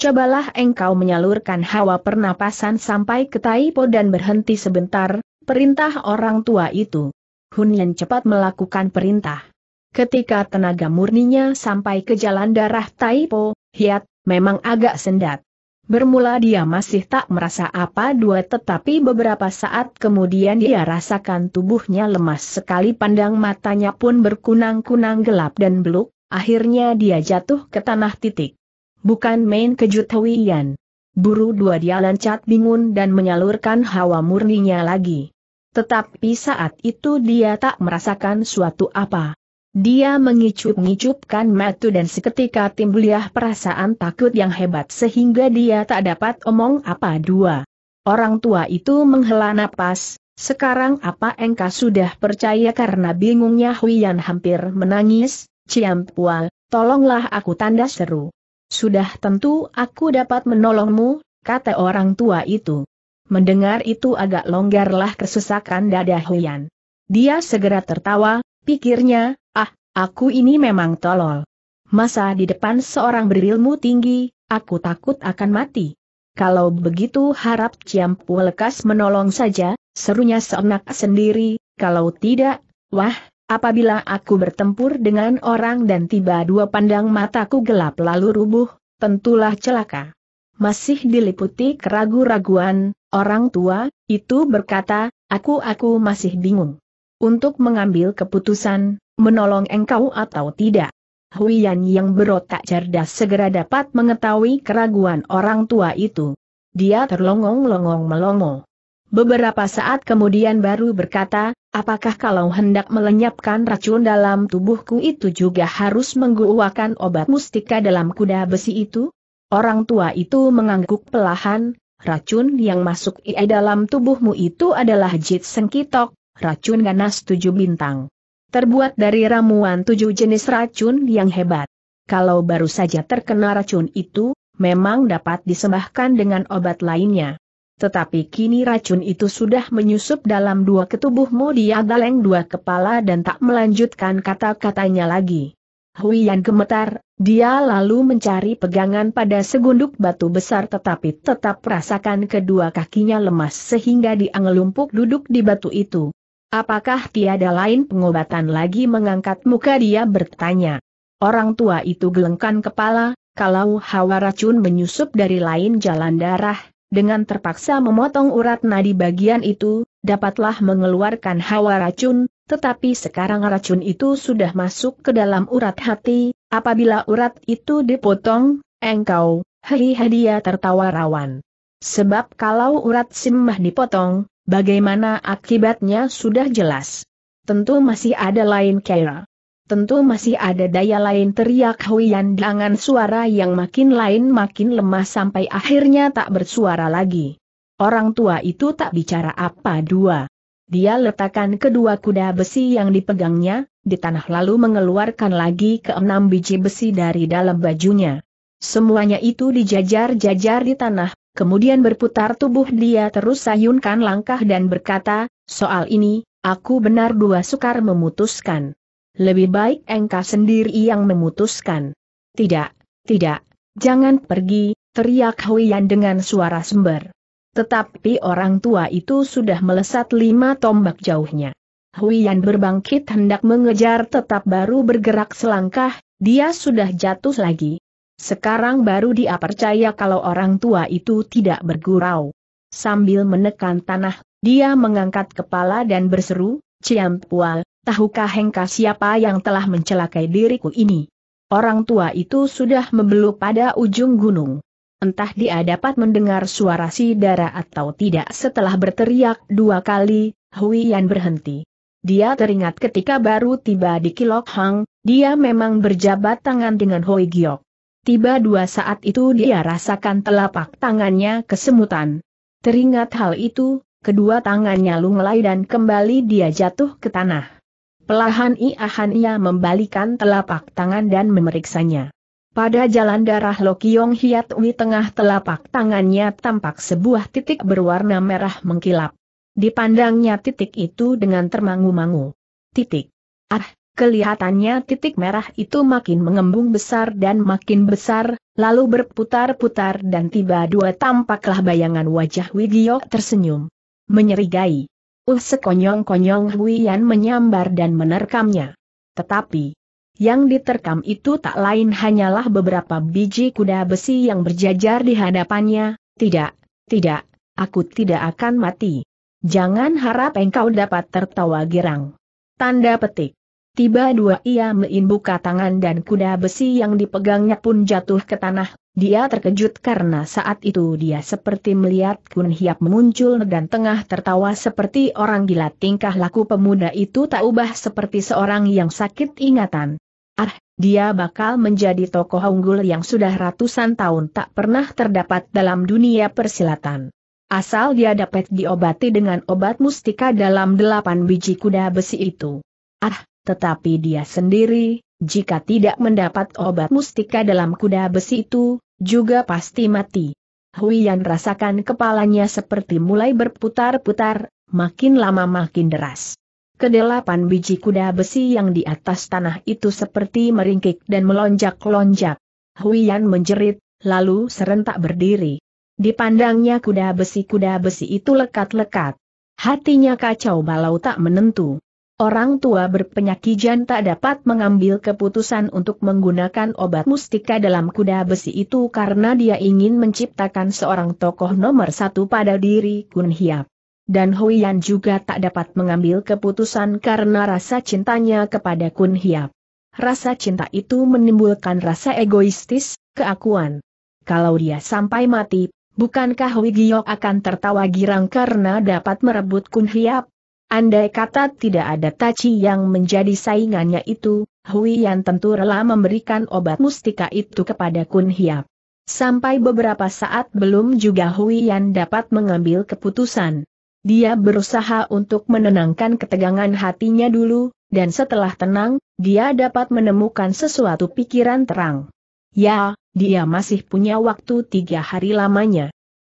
[SPEAKER 1] Cobalah engkau menyalurkan hawa pernapasan sampai ke Taipo dan berhenti sebentar, perintah orang tua itu. Hunyan cepat melakukan perintah. Ketika tenaga murninya sampai ke jalan darah Taipo, Hiat, memang agak sendat. Bermula dia masih tak merasa apa dua tetapi beberapa saat kemudian dia rasakan tubuhnya lemas sekali pandang matanya pun berkunang-kunang gelap dan beluk, Akhirnya dia jatuh ke tanah titik. Bukan main kejut Huiyan. Buru dua dia lancat bingung dan menyalurkan hawa murninya lagi. Tetapi saat itu dia tak merasakan suatu apa. Dia mengicup-ngicupkan matu dan seketika timbuliah perasaan takut yang hebat sehingga dia tak dapat omong apa dua. Orang tua itu menghela napas, sekarang apa engkau sudah percaya karena bingungnya Huiyan hampir menangis, Ciampua, tolonglah aku tanda seru. Sudah tentu aku dapat menolongmu, kata orang tua itu. Mendengar itu agak longgarlah kesesakan dada Huyan. Dia segera tertawa, pikirnya, ah, aku ini memang tolol. Masa di depan seorang berilmu tinggi, aku takut akan mati. Kalau begitu harap Ciampu lekas menolong saja, serunya seenak sendiri, kalau tidak, wah, Apabila aku bertempur dengan orang dan tiba dua pandang mataku gelap lalu rubuh, tentulah celaka. Masih diliputi keragu-raguan, orang tua, itu berkata, aku-aku masih bingung. Untuk mengambil keputusan, menolong engkau atau tidak. Huyan yang berotak cerdas segera dapat mengetahui keraguan orang tua itu. Dia terlongong-longong melongo. Beberapa saat kemudian baru berkata, Apakah kalau hendak melenyapkan racun dalam tubuhku itu juga harus mengguakan obat mustika dalam kuda besi itu? Orang tua itu mengangguk pelahan, racun yang masuk ia dalam tubuhmu itu adalah jit sengkitok, racun ganas tujuh bintang. Terbuat dari ramuan tujuh jenis racun yang hebat. Kalau baru saja terkena racun itu, memang dapat disembahkan dengan obat lainnya. Tetapi kini racun itu sudah menyusup dalam dua ketubuhmu dia galeng dua kepala dan tak melanjutkan kata-katanya lagi. Hui yang gemetar, dia lalu mencari pegangan pada segunduk batu besar tetapi tetap merasakan kedua kakinya lemas sehingga dia ngelumpuk duduk di batu itu. Apakah tiada lain pengobatan lagi mengangkat muka dia bertanya. Orang tua itu gelengkan kepala, kalau hawa racun menyusup dari lain jalan darah, dengan terpaksa memotong urat nadi bagian itu, dapatlah mengeluarkan hawa racun, tetapi sekarang racun itu sudah masuk ke dalam urat hati, apabila urat itu dipotong, engkau, hei hadiah tertawa rawan. Sebab kalau urat simbah dipotong, bagaimana akibatnya sudah jelas. Tentu masih ada lain kira. Tentu masih ada daya lain teriak Huyan dengan suara yang makin lain makin lemah sampai akhirnya tak bersuara lagi. Orang tua itu tak bicara apa dua. Dia letakkan kedua kuda besi yang dipegangnya, di tanah lalu mengeluarkan lagi keenam biji besi dari dalam bajunya. Semuanya itu dijajar-jajar di tanah, kemudian berputar tubuh dia terus sayunkan langkah dan berkata, soal ini, aku benar dua sukar memutuskan lebih baik engkau sendiri yang memutuskan. Tidak, tidak, jangan pergi, teriak Huiyan dengan suara sember. Tetapi orang tua itu sudah melesat lima tombak jauhnya. Huiyan berbangkit hendak mengejar tetap baru bergerak selangkah, dia sudah jatuh lagi. Sekarang baru dia percaya kalau orang tua itu tidak bergurau. Sambil menekan tanah, dia mengangkat kepala dan berseru, Ciampual, tahukah Hengka siapa yang telah mencelakai diriku ini? Orang tua itu sudah membeluk pada ujung gunung. Entah dia dapat mendengar suara si dara atau tidak setelah berteriak dua kali, Hui Yan berhenti. Dia teringat ketika baru tiba di Kilok Hang, dia memang berjabat tangan dengan Hui Giok. Tiba dua saat itu dia rasakan telapak tangannya kesemutan. Teringat hal itu, kedua tangannya lunglai dan kembali dia jatuh ke tanah. Pelahan-iahan ia membalikan telapak tangan dan memeriksanya. Pada jalan darah Lokiong Hiat Ui tengah telapak tangannya tampak sebuah titik berwarna merah mengkilap. Dipandangnya titik itu dengan termangu-mangu. Titik. Ah, kelihatannya titik merah itu makin mengembung besar dan makin besar, lalu berputar-putar dan tiba dua tampaklah bayangan wajah Wigiok tersenyum. Menyerigai. Uh sekonyong-konyong Huian menyambar dan menerkamnya. Tetapi, yang diterkam itu tak lain hanyalah beberapa biji kuda besi yang berjajar di hadapannya, tidak, tidak, aku tidak akan mati. Jangan harap engkau dapat tertawa girang. Tanda petik. Tiba dua ia meimbuka tangan dan kuda besi yang dipegangnya pun jatuh ke tanah, dia terkejut karena saat itu dia seperti melihat Kun Hiap muncul dan tengah tertawa seperti orang gila tingkah laku pemuda itu tak ubah seperti seorang yang sakit ingatan. Ah, dia bakal menjadi tokoh unggul yang sudah ratusan tahun tak pernah terdapat dalam dunia persilatan. Asal dia dapat diobati dengan obat mustika dalam delapan biji kuda besi itu. Ah, tetapi dia sendiri, jika tidak mendapat obat mustika dalam kuda besi itu, juga pasti mati. Huian rasakan kepalanya seperti mulai berputar-putar, makin lama makin deras. Kedelapan biji kuda besi yang di atas tanah itu seperti meringkik dan melonjak-lonjak. Huian menjerit, lalu serentak berdiri. Dipandangnya kuda besi-kuda besi itu lekat-lekat. Hatinya kacau balau tak menentu. Orang tua berpenyakit jan tak dapat mengambil keputusan untuk menggunakan obat mustika dalam kuda besi itu karena dia ingin menciptakan seorang tokoh nomor satu pada diri Kun Hiap. Dan Huiyan juga tak dapat mengambil keputusan karena rasa cintanya kepada Kun Hiap. Rasa cinta itu menimbulkan rasa egoistis, keakuan. Kalau dia sampai mati, bukankah Wigiyok akan tertawa girang karena dapat merebut Kun Hiap? Andai kata tidak ada Taci yang menjadi saingannya itu, Hui Yan tentu rela memberikan obat mustika itu kepada Kun Hiap. Sampai beberapa saat belum juga Hui Yan dapat mengambil keputusan. Dia berusaha untuk menenangkan ketegangan hatinya dulu, dan setelah tenang, dia dapat menemukan sesuatu pikiran terang. Ya, dia masih punya waktu tiga hari lamanya.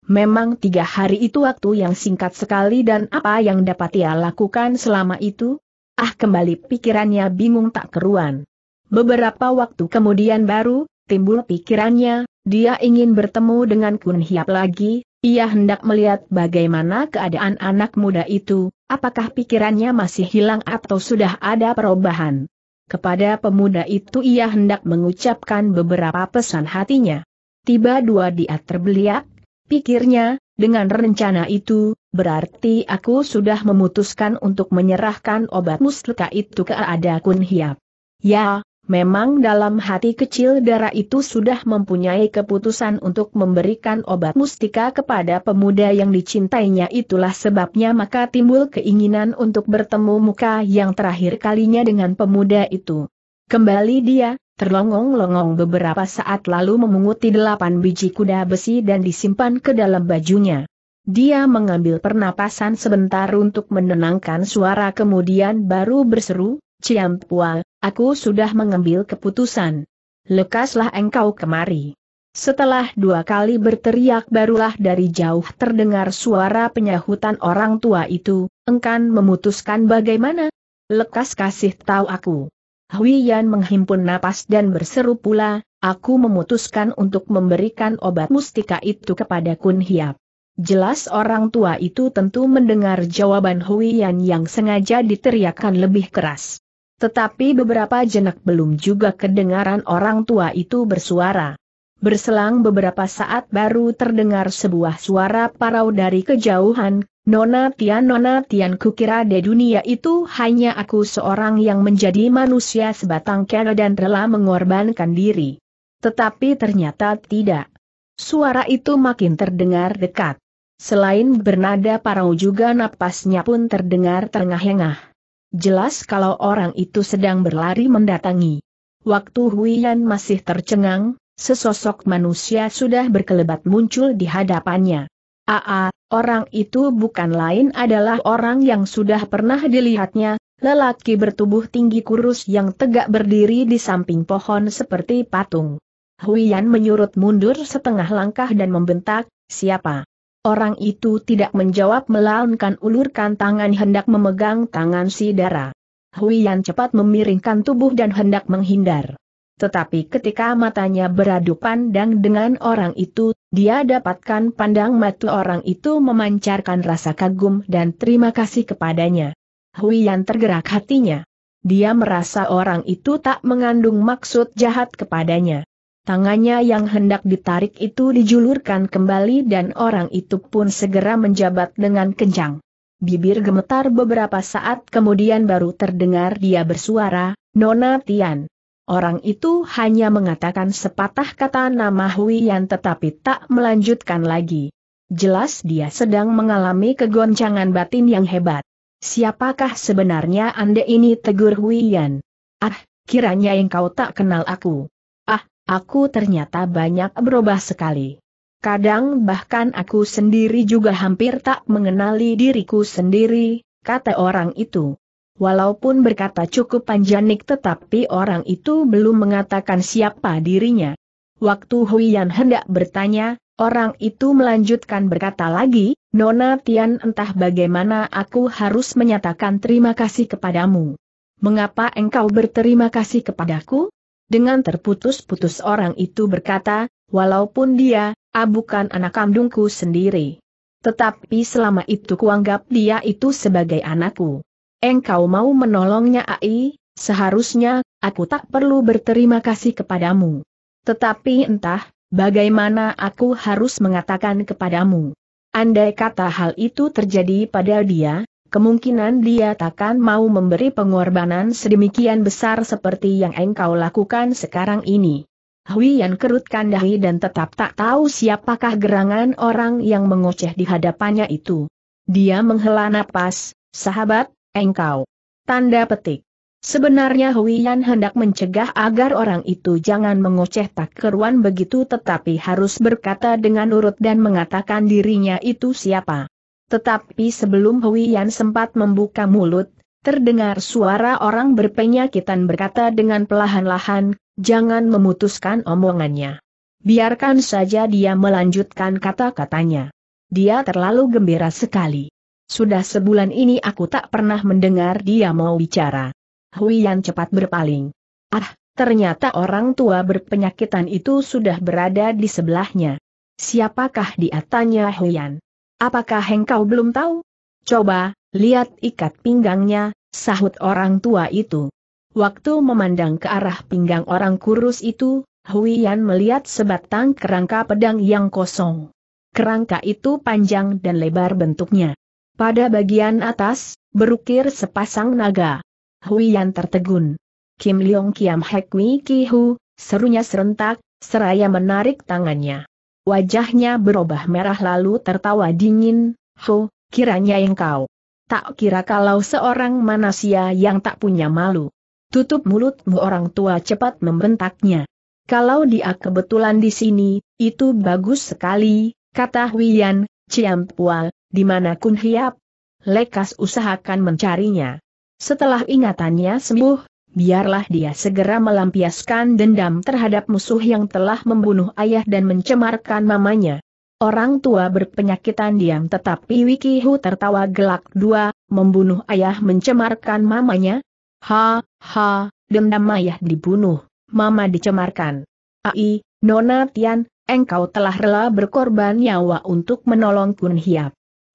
[SPEAKER 1] Memang tiga hari itu waktu yang singkat sekali dan apa yang dapat ia lakukan selama itu? Ah kembali pikirannya bingung tak keruan. Beberapa waktu kemudian baru, timbul pikirannya, dia ingin bertemu dengan Kun Hiap lagi, ia hendak melihat bagaimana keadaan anak muda itu, apakah pikirannya masih hilang atau sudah ada perubahan. Kepada pemuda itu ia hendak mengucapkan beberapa pesan hatinya. Tiba dua dia terbeliak, Pikirnya, dengan rencana itu, berarti aku sudah memutuskan untuk menyerahkan obat musleka itu ke Ada Kun Hiap. Ya, memang dalam hati kecil darah itu sudah mempunyai keputusan untuk memberikan obat mustika kepada pemuda yang dicintainya itulah sebabnya maka timbul keinginan untuk bertemu muka yang terakhir kalinya dengan pemuda itu. Kembali dia, terlongong-longong beberapa saat lalu memunguti delapan biji kuda besi dan disimpan ke dalam bajunya. Dia mengambil pernapasan sebentar untuk menenangkan suara kemudian baru berseru, Ciam Pua, aku sudah mengambil keputusan. Lekaslah engkau kemari. Setelah dua kali berteriak barulah dari jauh terdengar suara penyahutan orang tua itu, engkan memutuskan bagaimana? Lekas kasih tahu aku. Hui Yan menghimpun napas dan berseru pula, aku memutuskan untuk memberikan obat mustika itu kepada Kun Hiap. Jelas orang tua itu tentu mendengar jawaban Hui Yan yang sengaja diteriakkan lebih keras. Tetapi beberapa jenak belum juga kedengaran orang tua itu bersuara. Berselang beberapa saat baru terdengar sebuah suara parau dari kejauhan, Nona Tian Nona Tian kukira di dunia itu hanya aku seorang yang menjadi manusia sebatang kera dan rela mengorbankan diri. Tetapi ternyata tidak. Suara itu makin terdengar dekat. Selain bernada parau juga napasnya pun terdengar terengah-engah. Jelas kalau orang itu sedang berlari mendatangi. Waktu Huiyan masih tercengang, sesosok manusia sudah berkelebat muncul di hadapannya. Aa, orang itu bukan lain adalah orang yang sudah pernah dilihatnya, lelaki bertubuh tinggi kurus yang tegak berdiri di samping pohon seperti patung. Huian menyurut mundur setengah langkah dan membentak, siapa? Orang itu tidak menjawab melainkan ulurkan tangan hendak memegang tangan si Dara. Huian cepat memiringkan tubuh dan hendak menghindar tetapi ketika matanya beradu pandang dengan orang itu, dia dapatkan pandang mata orang itu memancarkan rasa kagum dan terima kasih kepadanya. yang tergerak hatinya. Dia merasa orang itu tak mengandung maksud jahat kepadanya. Tangannya yang hendak ditarik itu dijulurkan kembali dan orang itu pun segera menjabat dengan kencang. Bibir gemetar beberapa saat kemudian baru terdengar dia bersuara, Nona Tian. Orang itu hanya mengatakan sepatah kata nama Huiyan, tetapi tak melanjutkan lagi. Jelas dia sedang mengalami kegoncangan batin yang hebat. Siapakah sebenarnya Anda ini tegur Huiyan? Ah, kiranya engkau tak kenal aku. Ah, aku ternyata banyak berubah sekali. Kadang bahkan aku sendiri juga hampir tak mengenali diriku sendiri, kata orang itu. Walaupun berkata cukup panjang, tetapi orang itu belum mengatakan siapa dirinya. Waktu Huiyan hendak bertanya, orang itu melanjutkan berkata lagi, Nona Tian entah bagaimana aku harus menyatakan terima kasih kepadamu. Mengapa engkau berterima kasih kepadaku? Dengan terputus-putus orang itu berkata, walaupun dia, ah bukan anak kandungku sendiri. Tetapi selama itu kuanggap dia itu sebagai anakku. Engkau mau menolongnya Ai, seharusnya, aku tak perlu berterima kasih kepadamu. Tetapi entah, bagaimana aku harus mengatakan kepadamu. Andai kata hal itu terjadi pada dia, kemungkinan dia takkan mau memberi pengorbanan sedemikian besar seperti yang engkau lakukan sekarang ini. Hui yang kerutkan dahi dan tetap tak tahu siapakah gerangan orang yang mengoceh di hadapannya itu. Dia menghela napas, sahabat, engkau. Tanda petik. Sebenarnya Huiyan hendak mencegah agar orang itu jangan mengoceh tak keruan begitu tetapi harus berkata dengan urut dan mengatakan dirinya itu siapa. Tetapi sebelum Huiyan sempat membuka mulut, terdengar suara orang berpenyakitan berkata dengan pelahan-lahan, jangan memutuskan omongannya. Biarkan saja dia melanjutkan kata-katanya. Dia terlalu gembira sekali. Sudah sebulan ini aku tak pernah mendengar dia mau bicara. Huiyan cepat berpaling. Ah, ternyata orang tua berpenyakitan itu sudah berada di sebelahnya. Siapakah dia tanya Huian? Apakah engkau belum tahu? Coba, lihat ikat pinggangnya, sahut orang tua itu. Waktu memandang ke arah pinggang orang kurus itu, Huiyan melihat sebatang kerangka pedang yang kosong. Kerangka itu panjang dan lebar bentuknya. Pada bagian atas, berukir sepasang naga. Huiyan tertegun. Kim Leong Kiam Hek Ki Kihu, serunya serentak, seraya menarik tangannya. Wajahnya berubah merah lalu tertawa dingin, Ho, kiranya engkau. Tak kira kalau seorang manusia yang tak punya malu. Tutup mulutmu orang tua cepat membentaknya. Kalau dia kebetulan di sini, itu bagus sekali, kata Huian, Ciampual, di mana Kun Hiap? Lekas usahakan mencarinya. Setelah ingatannya sembuh, biarlah dia segera melampiaskan dendam terhadap musuh yang telah membunuh ayah dan mencemarkan mamanya. Orang tua berpenyakitan diam tetapi Wiki Hu tertawa gelak dua, membunuh ayah mencemarkan mamanya? Ha, ha, dendam ayah dibunuh, mama dicemarkan. Ai, Nona Tian, engkau telah rela berkorban nyawa untuk menolong Kun Hiap.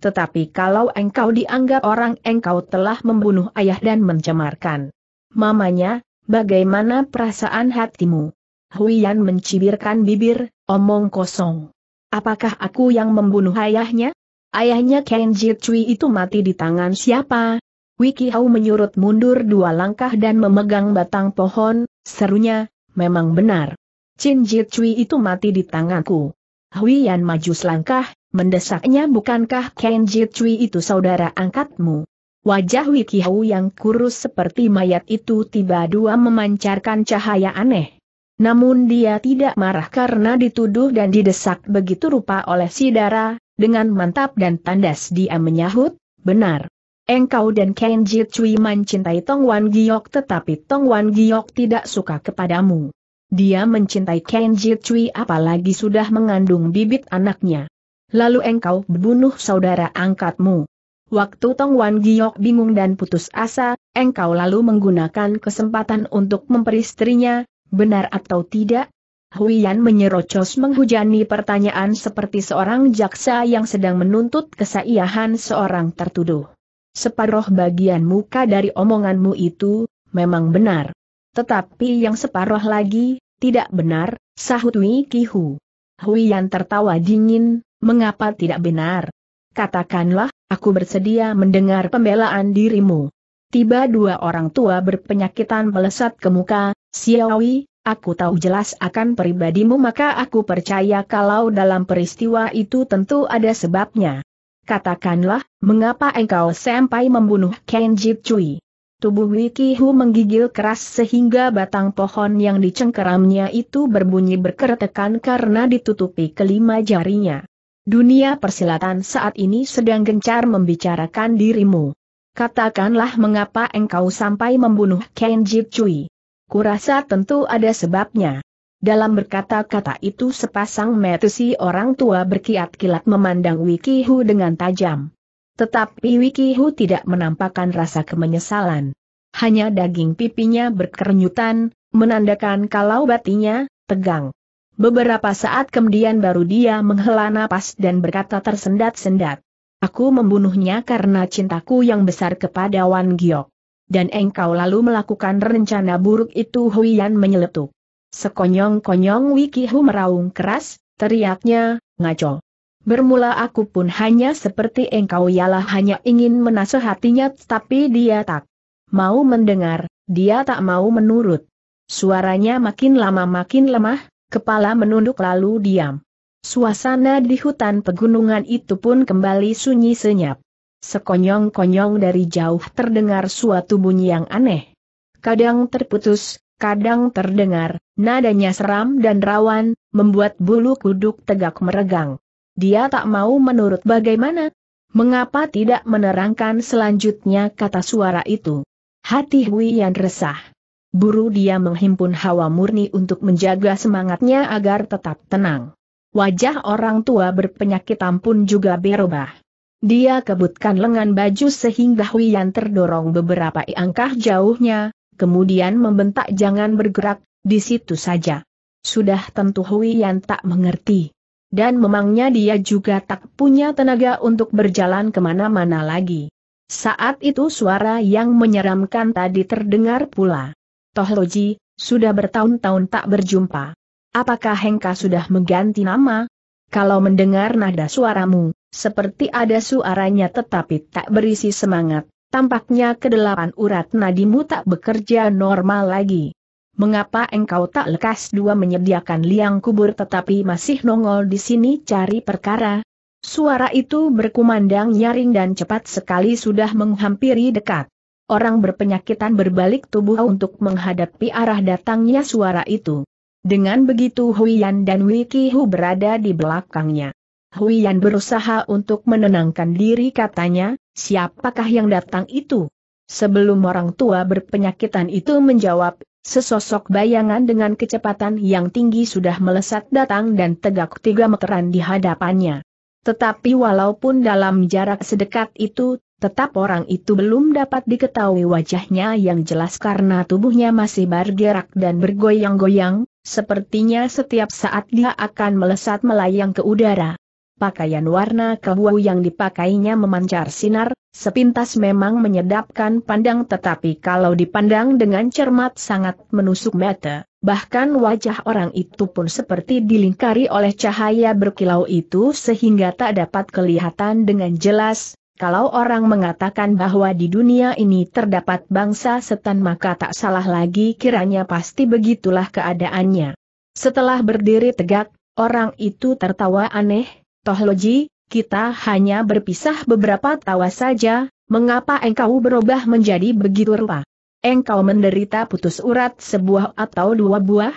[SPEAKER 1] Tetapi kalau engkau dianggap orang engkau telah membunuh ayah dan mencemarkan mamanya, bagaimana perasaan hatimu? Huian mencibirkan bibir, omong kosong. Apakah aku yang membunuh ayahnya? Ayahnya Ken Jitui itu mati di tangan siapa? Wiki Hau menyurut mundur dua langkah dan memegang batang pohon, serunya, memang benar. Chin Jitui itu mati di tanganku. Huian maju selangkah, Mendesaknya bukankah Ken Jitui itu saudara angkatmu? Wajah Wikihau yang kurus seperti mayat itu tiba dua memancarkan cahaya aneh. Namun dia tidak marah karena dituduh dan didesak begitu rupa oleh Sidara. dengan mantap dan tandas dia menyahut, benar. Engkau dan Ken Jitui mencintai Tong Wan Giok tetapi Tong Wan Giok tidak suka kepadamu. Dia mencintai Ken Jitui apalagi sudah mengandung bibit anaknya lalu engkau bunuh saudara angkatmu. Waktu Tong Wan Giok bingung dan putus asa, engkau lalu menggunakan kesempatan untuk memperistrinya, benar atau tidak? Huiyan menyerocos menghujani pertanyaan seperti seorang jaksa yang sedang menuntut kesaiahan seorang tertuduh. Separuh bagian muka dari omonganmu itu, memang benar. Tetapi yang separuh lagi, tidak benar, sahut Wei Kihu. Huiyan tertawa dingin, mengapa tidak benar? Katakanlah, aku bersedia mendengar pembelaan dirimu. Tiba dua orang tua berpenyakitan melesat ke muka, Siawi, aku tahu jelas akan pribadimu maka aku percaya kalau dalam peristiwa itu tentu ada sebabnya. Katakanlah, mengapa engkau sampai membunuh Kenji Cui? Tubuh Wiki Hu menggigil keras sehingga batang pohon yang dicengkeramnya itu berbunyi berkeretekan karena ditutupi kelima jarinya. Dunia persilatan saat ini sedang gencar membicarakan dirimu. Katakanlah mengapa engkau sampai membunuh Kenji Cui. Kurasa tentu ada sebabnya. Dalam berkata-kata itu sepasang mata si orang tua berkiat kilat memandang Wikihu dengan tajam. Tetapi Wikihu tidak menampakkan rasa kemenyesalan. Hanya daging pipinya berkerenyutan, menandakan kalau batinya, tegang. Beberapa saat kemudian baru dia menghela napas dan berkata tersendat-sendat. Aku membunuhnya karena cintaku yang besar kepada Wan Giok. Dan engkau lalu melakukan rencana buruk itu Huian menyeletuk. Sekonyong-konyong Wikihu meraung keras, teriaknya, ngaco. Bermula aku pun hanya seperti engkau ialah hanya ingin menasehatinya tapi dia tak mau mendengar, dia tak mau menurut. Suaranya makin lama makin lemah, kepala menunduk lalu diam. Suasana di hutan pegunungan itu pun kembali sunyi senyap. Sekonyong-konyong dari jauh terdengar suatu bunyi yang aneh. Kadang terputus, kadang terdengar, nadanya seram dan rawan, membuat bulu kuduk tegak meregang. Dia tak mau menurut bagaimana. Mengapa tidak menerangkan selanjutnya kata suara itu? Hati Hui yang resah buru dia menghimpun hawa murni untuk menjaga semangatnya agar tetap tenang. Wajah orang tua berpenyakit ampun juga berubah. Dia kebutkan lengan baju sehingga Huyan terdorong beberapa angkah jauhnya, kemudian membentak jangan bergerak, di situ saja. Sudah tentu Huyan tak mengerti. Dan memangnya dia juga tak punya tenaga untuk berjalan kemana-mana lagi. Saat itu suara yang menyeramkan tadi terdengar pula. Toh Loji, sudah bertahun-tahun tak berjumpa. Apakah Hengka sudah mengganti nama? Kalau mendengar nada suaramu, seperti ada suaranya tetapi tak berisi semangat, tampaknya kedelapan urat nadimu tak bekerja normal lagi. Mengapa engkau tak lekas dua menyediakan liang kubur tetapi masih nongol di sini cari perkara? Suara itu berkumandang nyaring dan cepat sekali sudah menghampiri dekat orang berpenyakitan berbalik tubuh untuk menghadapi arah datangnya suara itu. Dengan begitu Huiyan dan Wikihu berada di belakangnya. Huiyan berusaha untuk menenangkan diri katanya, siapakah yang datang itu? Sebelum orang tua berpenyakitan itu menjawab, sesosok bayangan dengan kecepatan yang tinggi sudah melesat datang dan tegak tiga meteran di hadapannya. Tetapi walaupun dalam jarak sedekat itu Tetap orang itu belum dapat diketahui wajahnya yang jelas karena tubuhnya masih bergerak dan bergoyang-goyang, sepertinya setiap saat dia akan melesat melayang ke udara. Pakaian warna kebu yang dipakainya memancar sinar, sepintas memang menyedapkan pandang tetapi kalau dipandang dengan cermat sangat menusuk mata, bahkan wajah orang itu pun seperti dilingkari oleh cahaya berkilau itu sehingga tak dapat kelihatan dengan jelas, kalau orang mengatakan bahwa di dunia ini terdapat bangsa setan maka tak salah lagi kiranya pasti begitulah keadaannya. Setelah berdiri tegak, orang itu tertawa aneh, Toh Loji, kita hanya berpisah beberapa tawa saja, mengapa engkau berubah menjadi begitu rupa? Engkau menderita putus urat sebuah atau dua buah?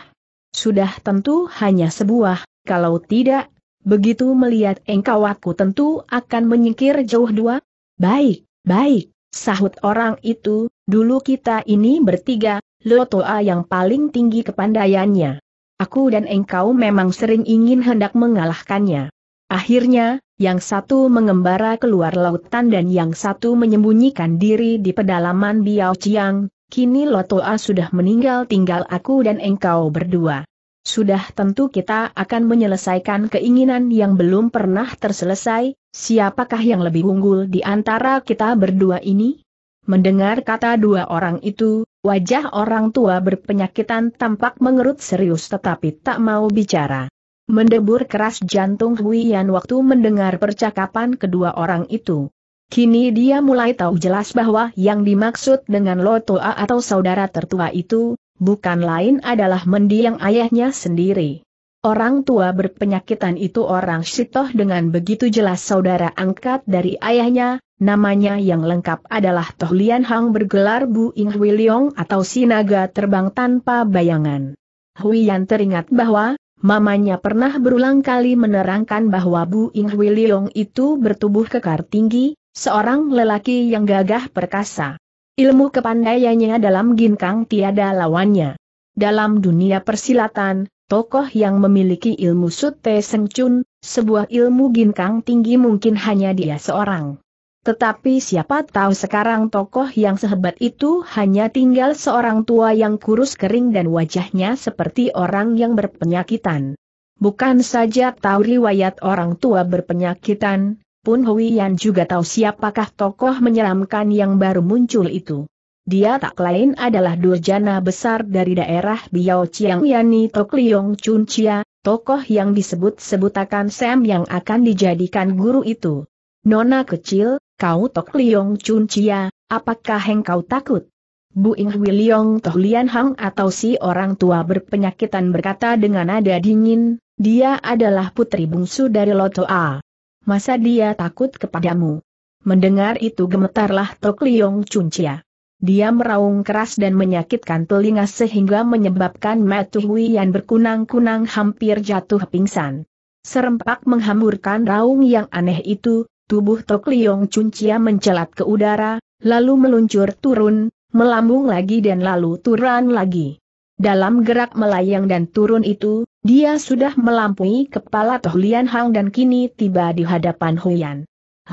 [SPEAKER 1] Sudah tentu hanya sebuah, kalau tidak Begitu melihat engkau aku tentu akan menyingkir jauh dua. Baik, baik, sahut orang itu, dulu kita ini bertiga, Lotoa yang paling tinggi kepandaiannya. Aku dan engkau memang sering ingin hendak mengalahkannya. Akhirnya, yang satu mengembara keluar lautan dan yang satu menyembunyikan diri di pedalaman Biao Chiang, kini Lotoa sudah meninggal tinggal aku dan engkau berdua sudah tentu kita akan menyelesaikan keinginan yang belum pernah terselesai, siapakah yang lebih unggul di antara kita berdua ini? Mendengar kata dua orang itu, wajah orang tua berpenyakitan tampak mengerut serius tetapi tak mau bicara. Mendebur keras jantung Yan waktu mendengar percakapan kedua orang itu. Kini dia mulai tahu jelas bahwa yang dimaksud dengan Lotoa atau saudara tertua itu, bukan lain adalah mendiang ayahnya sendiri. Orang tua berpenyakitan itu orang Sitoh dengan begitu jelas saudara angkat dari ayahnya, namanya yang lengkap adalah Toh Lian Hang bergelar Bu Ing Hui Leong atau Sinaga Terbang Tanpa Bayangan. Hui Yan teringat bahwa, mamanya pernah berulang kali menerangkan bahwa Bu Ing Hui Leong itu bertubuh kekar tinggi, seorang lelaki yang gagah perkasa. Ilmu kepandaiannya dalam ginkang tiada lawannya. Dalam dunia persilatan, tokoh yang memiliki ilmu Sute sengcun, sebuah ilmu ginkang tinggi mungkin hanya dia seorang. Tetapi siapa tahu sekarang tokoh yang sehebat itu hanya tinggal seorang tua yang kurus kering dan wajahnya seperti orang yang berpenyakitan. Bukan saja tahu riwayat orang tua berpenyakitan, pun Yan juga tahu siapakah tokoh menyeramkan yang baru muncul itu. Dia tak lain adalah durjana besar dari daerah Biao Chiang Yani Tok Liong Chun Chia, tokoh yang disebut-sebutakan Sam yang akan dijadikan guru itu. Nona kecil, kau Tok Liong Chun Chia, apakah engkau takut? Bu Ing Hui Liong Toh Lian Hang atau si orang tua berpenyakitan berkata dengan nada dingin, dia adalah putri bungsu dari Loto A masa dia takut kepadamu? Mendengar itu gemetarlah Tok Liong Cuncia. Dia meraung keras dan menyakitkan telinga sehingga menyebabkan Matu yang berkunang-kunang hampir jatuh pingsan. Serempak menghamburkan raung yang aneh itu, tubuh Tok Liong Cuncia mencelat ke udara, lalu meluncur turun, melambung lagi dan lalu turun lagi. Dalam gerak melayang dan turun itu, dia sudah melampaui kepala Toh Lian Hang dan kini tiba di hadapan Huyan.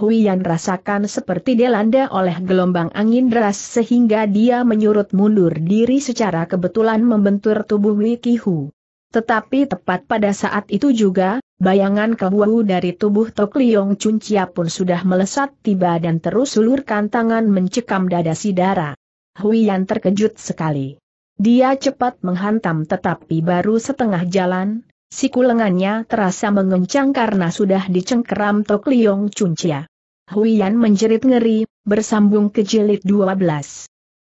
[SPEAKER 1] Huyan rasakan seperti dilanda oleh gelombang angin deras sehingga dia menyurut mundur diri secara kebetulan membentur tubuh Wikihu. Tetapi tepat pada saat itu juga, bayangan kebuahu dari tubuh Tok Liong Chia pun sudah melesat tiba dan terus ulurkan tangan mencekam dada si darah. Huyan terkejut sekali. Dia cepat menghantam tetapi baru setengah jalan, siku lengannya terasa mengencang karena sudah dicengkeram Tok Liong Cuncia. Huiyan menjerit ngeri, bersambung ke jilid 12.